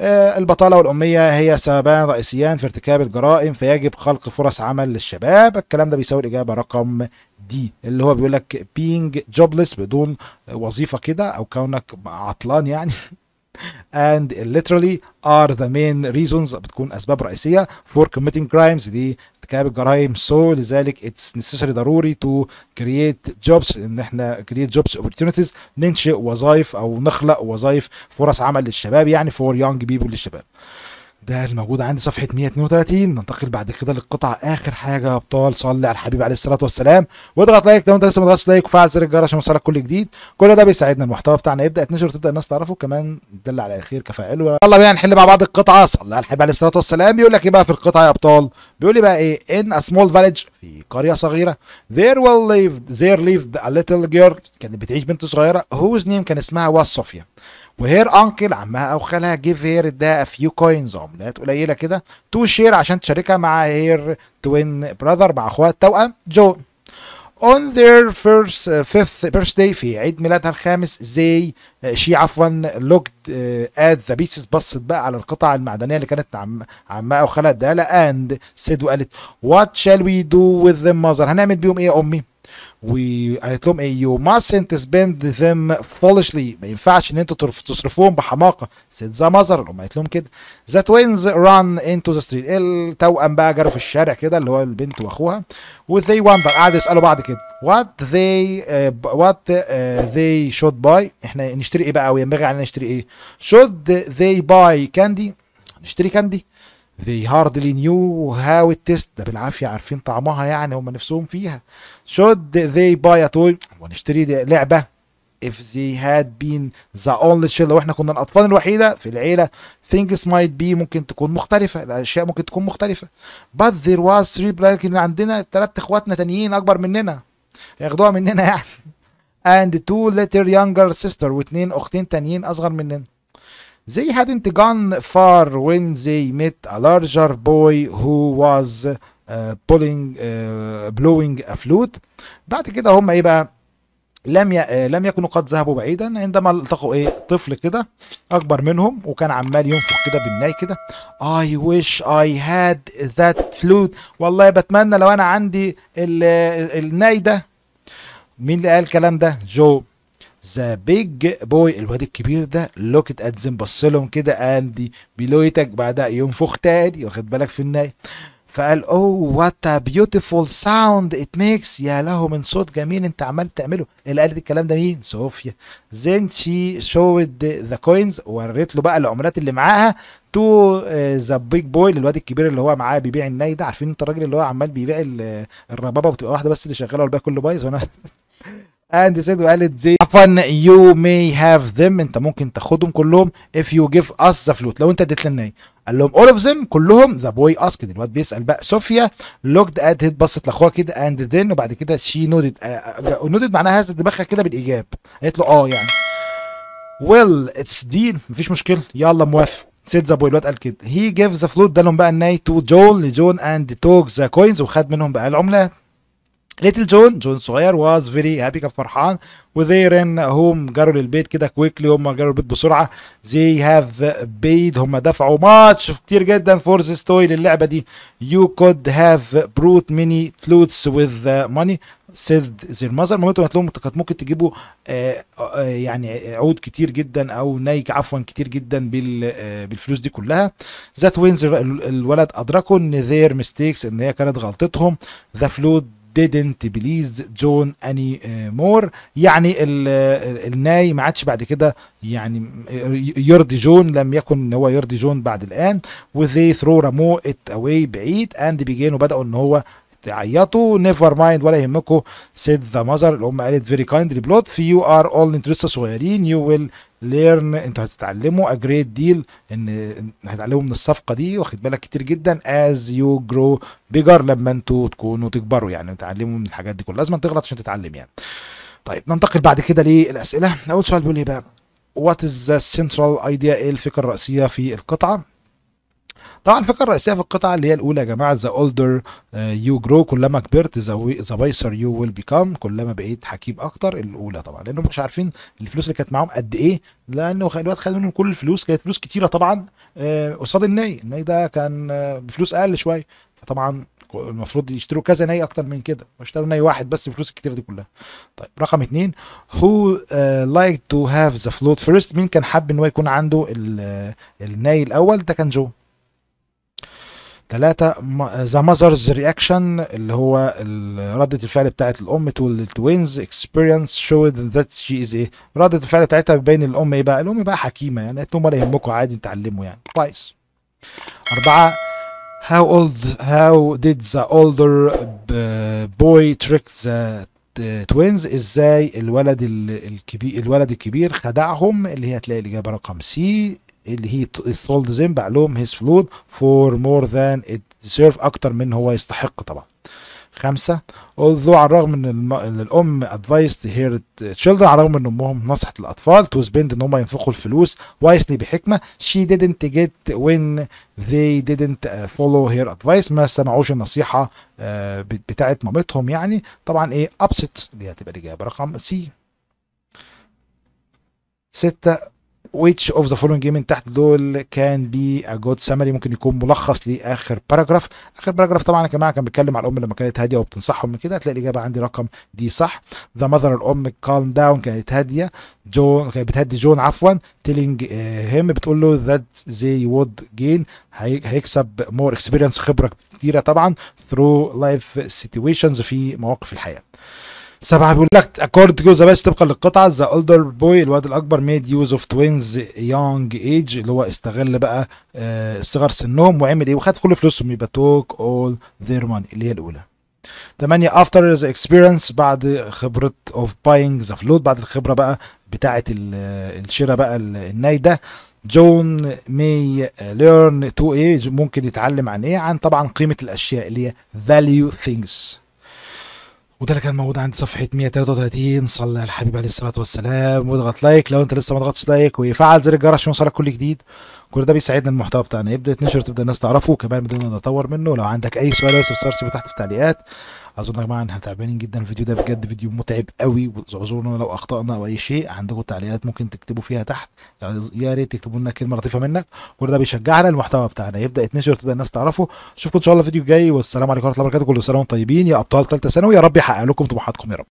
آه، البطالة والأمية هي سببان رئيسيان في ارتكاب الجرائم فيجب خلق فرص عمل للشباب الكلام ده بيساوي الإجابة رقم دي اللي هو بيقول لك being jobless بدون وظيفة كده أو كونك عطلان يعني and literally are the main reasons بتكون اسباب رئيسيه for committing crimes لارتكاب الجرائم so لذلك it's necessary ضروري to create jobs ان احنا create jobs opportunities ننشئ وظائف او نخلق وظائف فرص عمل للشباب يعني for young people للشباب ده الموجود عندي صفحه 132 ننتقل بعد كده للقطعه اخر حاجه يا ابطال صلي على الحبيب عليه الصلاه والسلام واضغط لايك لو انت لسه ما ضغطتش لايك وفعل زر الجرس عشان يوصلك كل جديد كل ده بيساعدنا المحتوى بتاعنا يبدا يتنشر وتبدا الناس تعرفه كمان تدل على الخير كفاعله يلا بينا نحل مع بعض القطعه صلي على الحبيب عليه الصلاه والسلام بيقول لك ايه بقى في القطعه يا ابطال بيقول لي بقى ايه in a small village في قريه صغيره there will live there lived a little girl كانت بتعيش بنت صغيره whose name كان اسمها واس صوفيا وهير انكل عمها او خالها جيف هير ده فيو كوينز عملات قليله كده تو شير عشان تشاركها مع هير توين براذر مع اخوها التوأم جو on their first uh, fifth birthday في عيد ميلادها الخامس زي شي آه، عفوا looked uh, at the pieces بصت بقى على القطع المعدنيه اللي كانت عم عمها او خالها لا اند سيد وقالت وات شال وي دو with them mother هنعمل بيهم ايه يا امي وقالت لهم ايه يو mustn't سبند ذم فولشلي ما ينفعش ان انتوا تصرفوهم بحماقه سيد ذا ماذر الام قالت لهم كده ذا توينز ران انتو ذا ستريت التوأم بقى جروا في الشارع كده اللي هو البنت واخوها وذي they قعدوا يسالوا بعض كده وات ذي وات ذي شود باي احنا نشتري ايه بقى وينبغي علينا نشتري ايه شود ذي باي كاندي نشتري كاندي they hardly knew how it tastes ده بالعافية عارفين طعمها يعني هم نفسهم فيها should they buy a toy ونشتري لعبة if they had been the only child لو احنا كنا الأطفال الوحيدة في العيلة things might be ممكن تكون مختلفة الأشياء ممكن تكون مختلفة but there was three لكن عندنا تلات إخواتنا تانيين أكبر مننا ياخدوها مننا يعني and two later younger sister واتنين أختين تانيين أصغر مننا They hadn't gone far when they met a larger boy who was uh, pulling uh, blowing a flute بعد كده هم ايه بقى لم ي... آه، لم يكونوا قد ذهبوا بعيدا عندما التقوا ايه طفل كده اكبر منهم وكان عمال ينفخ كده بالناي كده اي ويش اي هاد ذات فلوت والله بتمنى لو انا عندي ال... آه، الناي ده مين اللي قال الكلام ده جو ذا بيج بوي الواد الكبير ده لوك ات زين بص لهم كده اندي بلويتك بعدها ينفخ تاني واخد بالك في النهايه فقال اوه وات ا بيوتيفول ساوند ات ميكس يا له من صوت جميل انت عمال تعمله اللي قالت الكلام ده مين صوفيا زين شي شود ذا كوينز وريت له بقى العملات اللي معاها تو ذا بيج بوي للواد الكبير اللي هو معاه بيبيع الناي ده عارفين انت الراجل اللي هو عمال بيبيع الربابه وتبقى واحده بس اللي شغاله والباقي كله بايظ وانا اند said وقالت زي عفوا يو may هاف them انت ممكن تاخدهم كلهم if you give us the flute لو انت اديت لنا ايه قال لهم all of them كلهم the boy asked الواد بيسال بقى صوفيا لوكد ات it بصت لاخوها كده and then وبعد كده nodded uh, nodded معناها هزت دماغها كده بالايجاب قالت له اه يعني ويل اتس ديل مفيش مشكله يلا موافق سيد ذا بوي الواد قال كده هي جيف ذا فلوت ده لهم بقى الناي تو جول لجون اند توك ذا كوينز وخد منهم بقى العملات ليتل جون جون صغير واز فيري هابي كان فرحان وذي رن هوم جروا للبيت كده كويكلي هم جروا البيت بسرعه زي هاف بيد هم دفعوا ماتش كتير جدا فور ذيس توي للعبه دي يو كود هاف بروت ميني فلوتس وذ ماني سيد زي المظهر المهم هتلاقوا لهم كانت ممكن تجيبوا آآ آه، آآ آه، يعني عود كتير جدا او نايك عفوا كتير جدا آه، بالفلوس دي كلها ذات وينز الولد ادركوا ان ذير ميستيكس ان هي كانت غلطتهم ذا فلود didn't بليز جون اني مور يعني الناي ما عادش بعد كده يعني يرضي جون لم يكن ان هو يرضي جون بعد الان وذي ثرو رامو ات اواي بعيد اند بيجين وبداوا ان هو تعيطوا نيفر مايند ولا يهمكم سيد ذا مذر اللي هم قالت فيري كايندلي بلود في يو ار اول انتريست صغيرين يو ويل ليرن انتوا هتتعلموا اجريت ديل ان هتتعلموا من الصفقه دي واخد بالك كتير جدا از يو جرو بيجر لما انتوا تكونوا تكبروا يعني تتعلموا من الحاجات دي كلها لازم تغلط عشان تتعلم يعني طيب ننتقل بعد كده للاسئله اول سؤال بيقول ايه بقى وات از ذا سنترال ايديا ايه الفكره الرئيسيه في القطعه طبعا الفكره الرئيسيه في القطعه اللي هي الاولى يا جماعه ذا اولدر يو جرو كلما كبرت ذا بايسر يو ويل بيكام كلما بقيت حكيم اكتر الاولى طبعا لانهم مش عارفين الفلوس اللي كانت معاهم قد ايه لانه الواد خد منهم كل الفلوس كانت فلوس كتيره طبعا آه، قصاد الني الني ده كان آه، بفلوس اقل شويه فطبعا المفروض يشتروا كذا ناي اكتر من كده واشتروا ناي واحد بس بفلوس الكتيره دي كلها طيب رقم اثنين هو لايك تو هاف ذا فلوت فيرست مين كان حابب ان هو يكون عنده آه، الناي الاول ده كان جو ثلاثة ذا ماذرز رياكشن اللي هو ردة الفعل بتاعة الأم تو التوينز اكسبيرينس شو ذات شي از ايه ردة الفعل بتاعتها بين الأم ايه بقى الأم إيه بقى حكيمة يعني قالت لهم ولا يهمكم عادي تعلموا يعني كويس أربعة How old how did the older boy trick the twins ازاي الولد الكبير الولد الكبير خدعهم اللي هي هتلاقي الإجابة رقم سي اللي هي سولد them بعلوم هيز فلود فور مور ذان ات ديزيرف اكتر من هو يستحق طبعا خمسة ذو على الرغم ان الأم advised هير children على الرغم ان أمهم نصحت الأطفال تو سبيند إن هم ينفقوا الفلوس وايسلي بحكمة شي didn't get when they didn't uh, follow her advice ما سمعوش النصيحة آه، بتاعت مامتهم يعني طبعا إيه ابسيت دي هتبقى الإجابة رقم سي ستة which of the following game من تحت دول كان بي ا جود سمري ممكن يكون ملخص لاخر باراجراف اخر باراجراف طبعا يا جماعه كان بيتكلم على الام لما كانت هاديه وبتنصحهم من كده هتلاقي الاجابه عندي رقم دي صح ذا ماذر الام كالم داون كانت هاديه جون كانت بتهدي جون عفوا تيلينج هيم uh, بتقول له ذات زي وود جين هيكسب مور اكسبيرينس خبره كتيره طبعا ثرو لايف سيتويشنز في مواقف الحياه سبعة بيقول لك اكورد to the best طبقا للقطعة ذا اولدر بوي الواد الأكبر ميد يوز اوف توينز يونج ايدج اللي هو استغل بقى آه، صغر سنهم وعمل إيه وخد كل فلوسهم يبقى توك اول ذير ماني اللي هي الأولى ثمانية افتر ذا اكسبيرينس بعد خبرة اوف باينج ذا فلوت بعد الخبرة بقى بتاعة آه، الشراء بقى النايدة جون مي ليرن تو ايه ممكن يتعلم عن ايه عن طبعا قيمة الأشياء اللي هي فاليو ثينجز وده اللي كان موجود عند صفحة 133 صلى الحبيب عليه الصلاة والسلام واضغط لايك لو انت لسه ما ضغطتش لايك وفعل زر الجرس عشان يوصلك كل جديد كل ده بيساعدنا المحتوى بتاعنا يبدا يتنشر تبدا الناس تعرفه كمان بدنا نطور منه لو عندك اي سؤال او استفسار سيبه تحت في التعليقات اظن يا جماعه احنا تعبانين جدا الفيديو ده بجد فيديو متعب قوي اعذرونا لو اخطانا او اي شيء عندكم تعليقات ممكن تكتبوا فيها تحت يعني يا ريت تكتبوا لنا كلمه لطيفه منك كل ده بيشجعنا المحتوى بتاعنا يبدا يتنشر تبدا الناس تعرفه اشوفكم ان شاء الله الفيديو الجاي والسلام عليكم ورحمه الله وبركاته كل سنه وانتم طيبين يا ابطال ثالثه ثانوي يا رب يحقق لكم طموحاتكم يا رب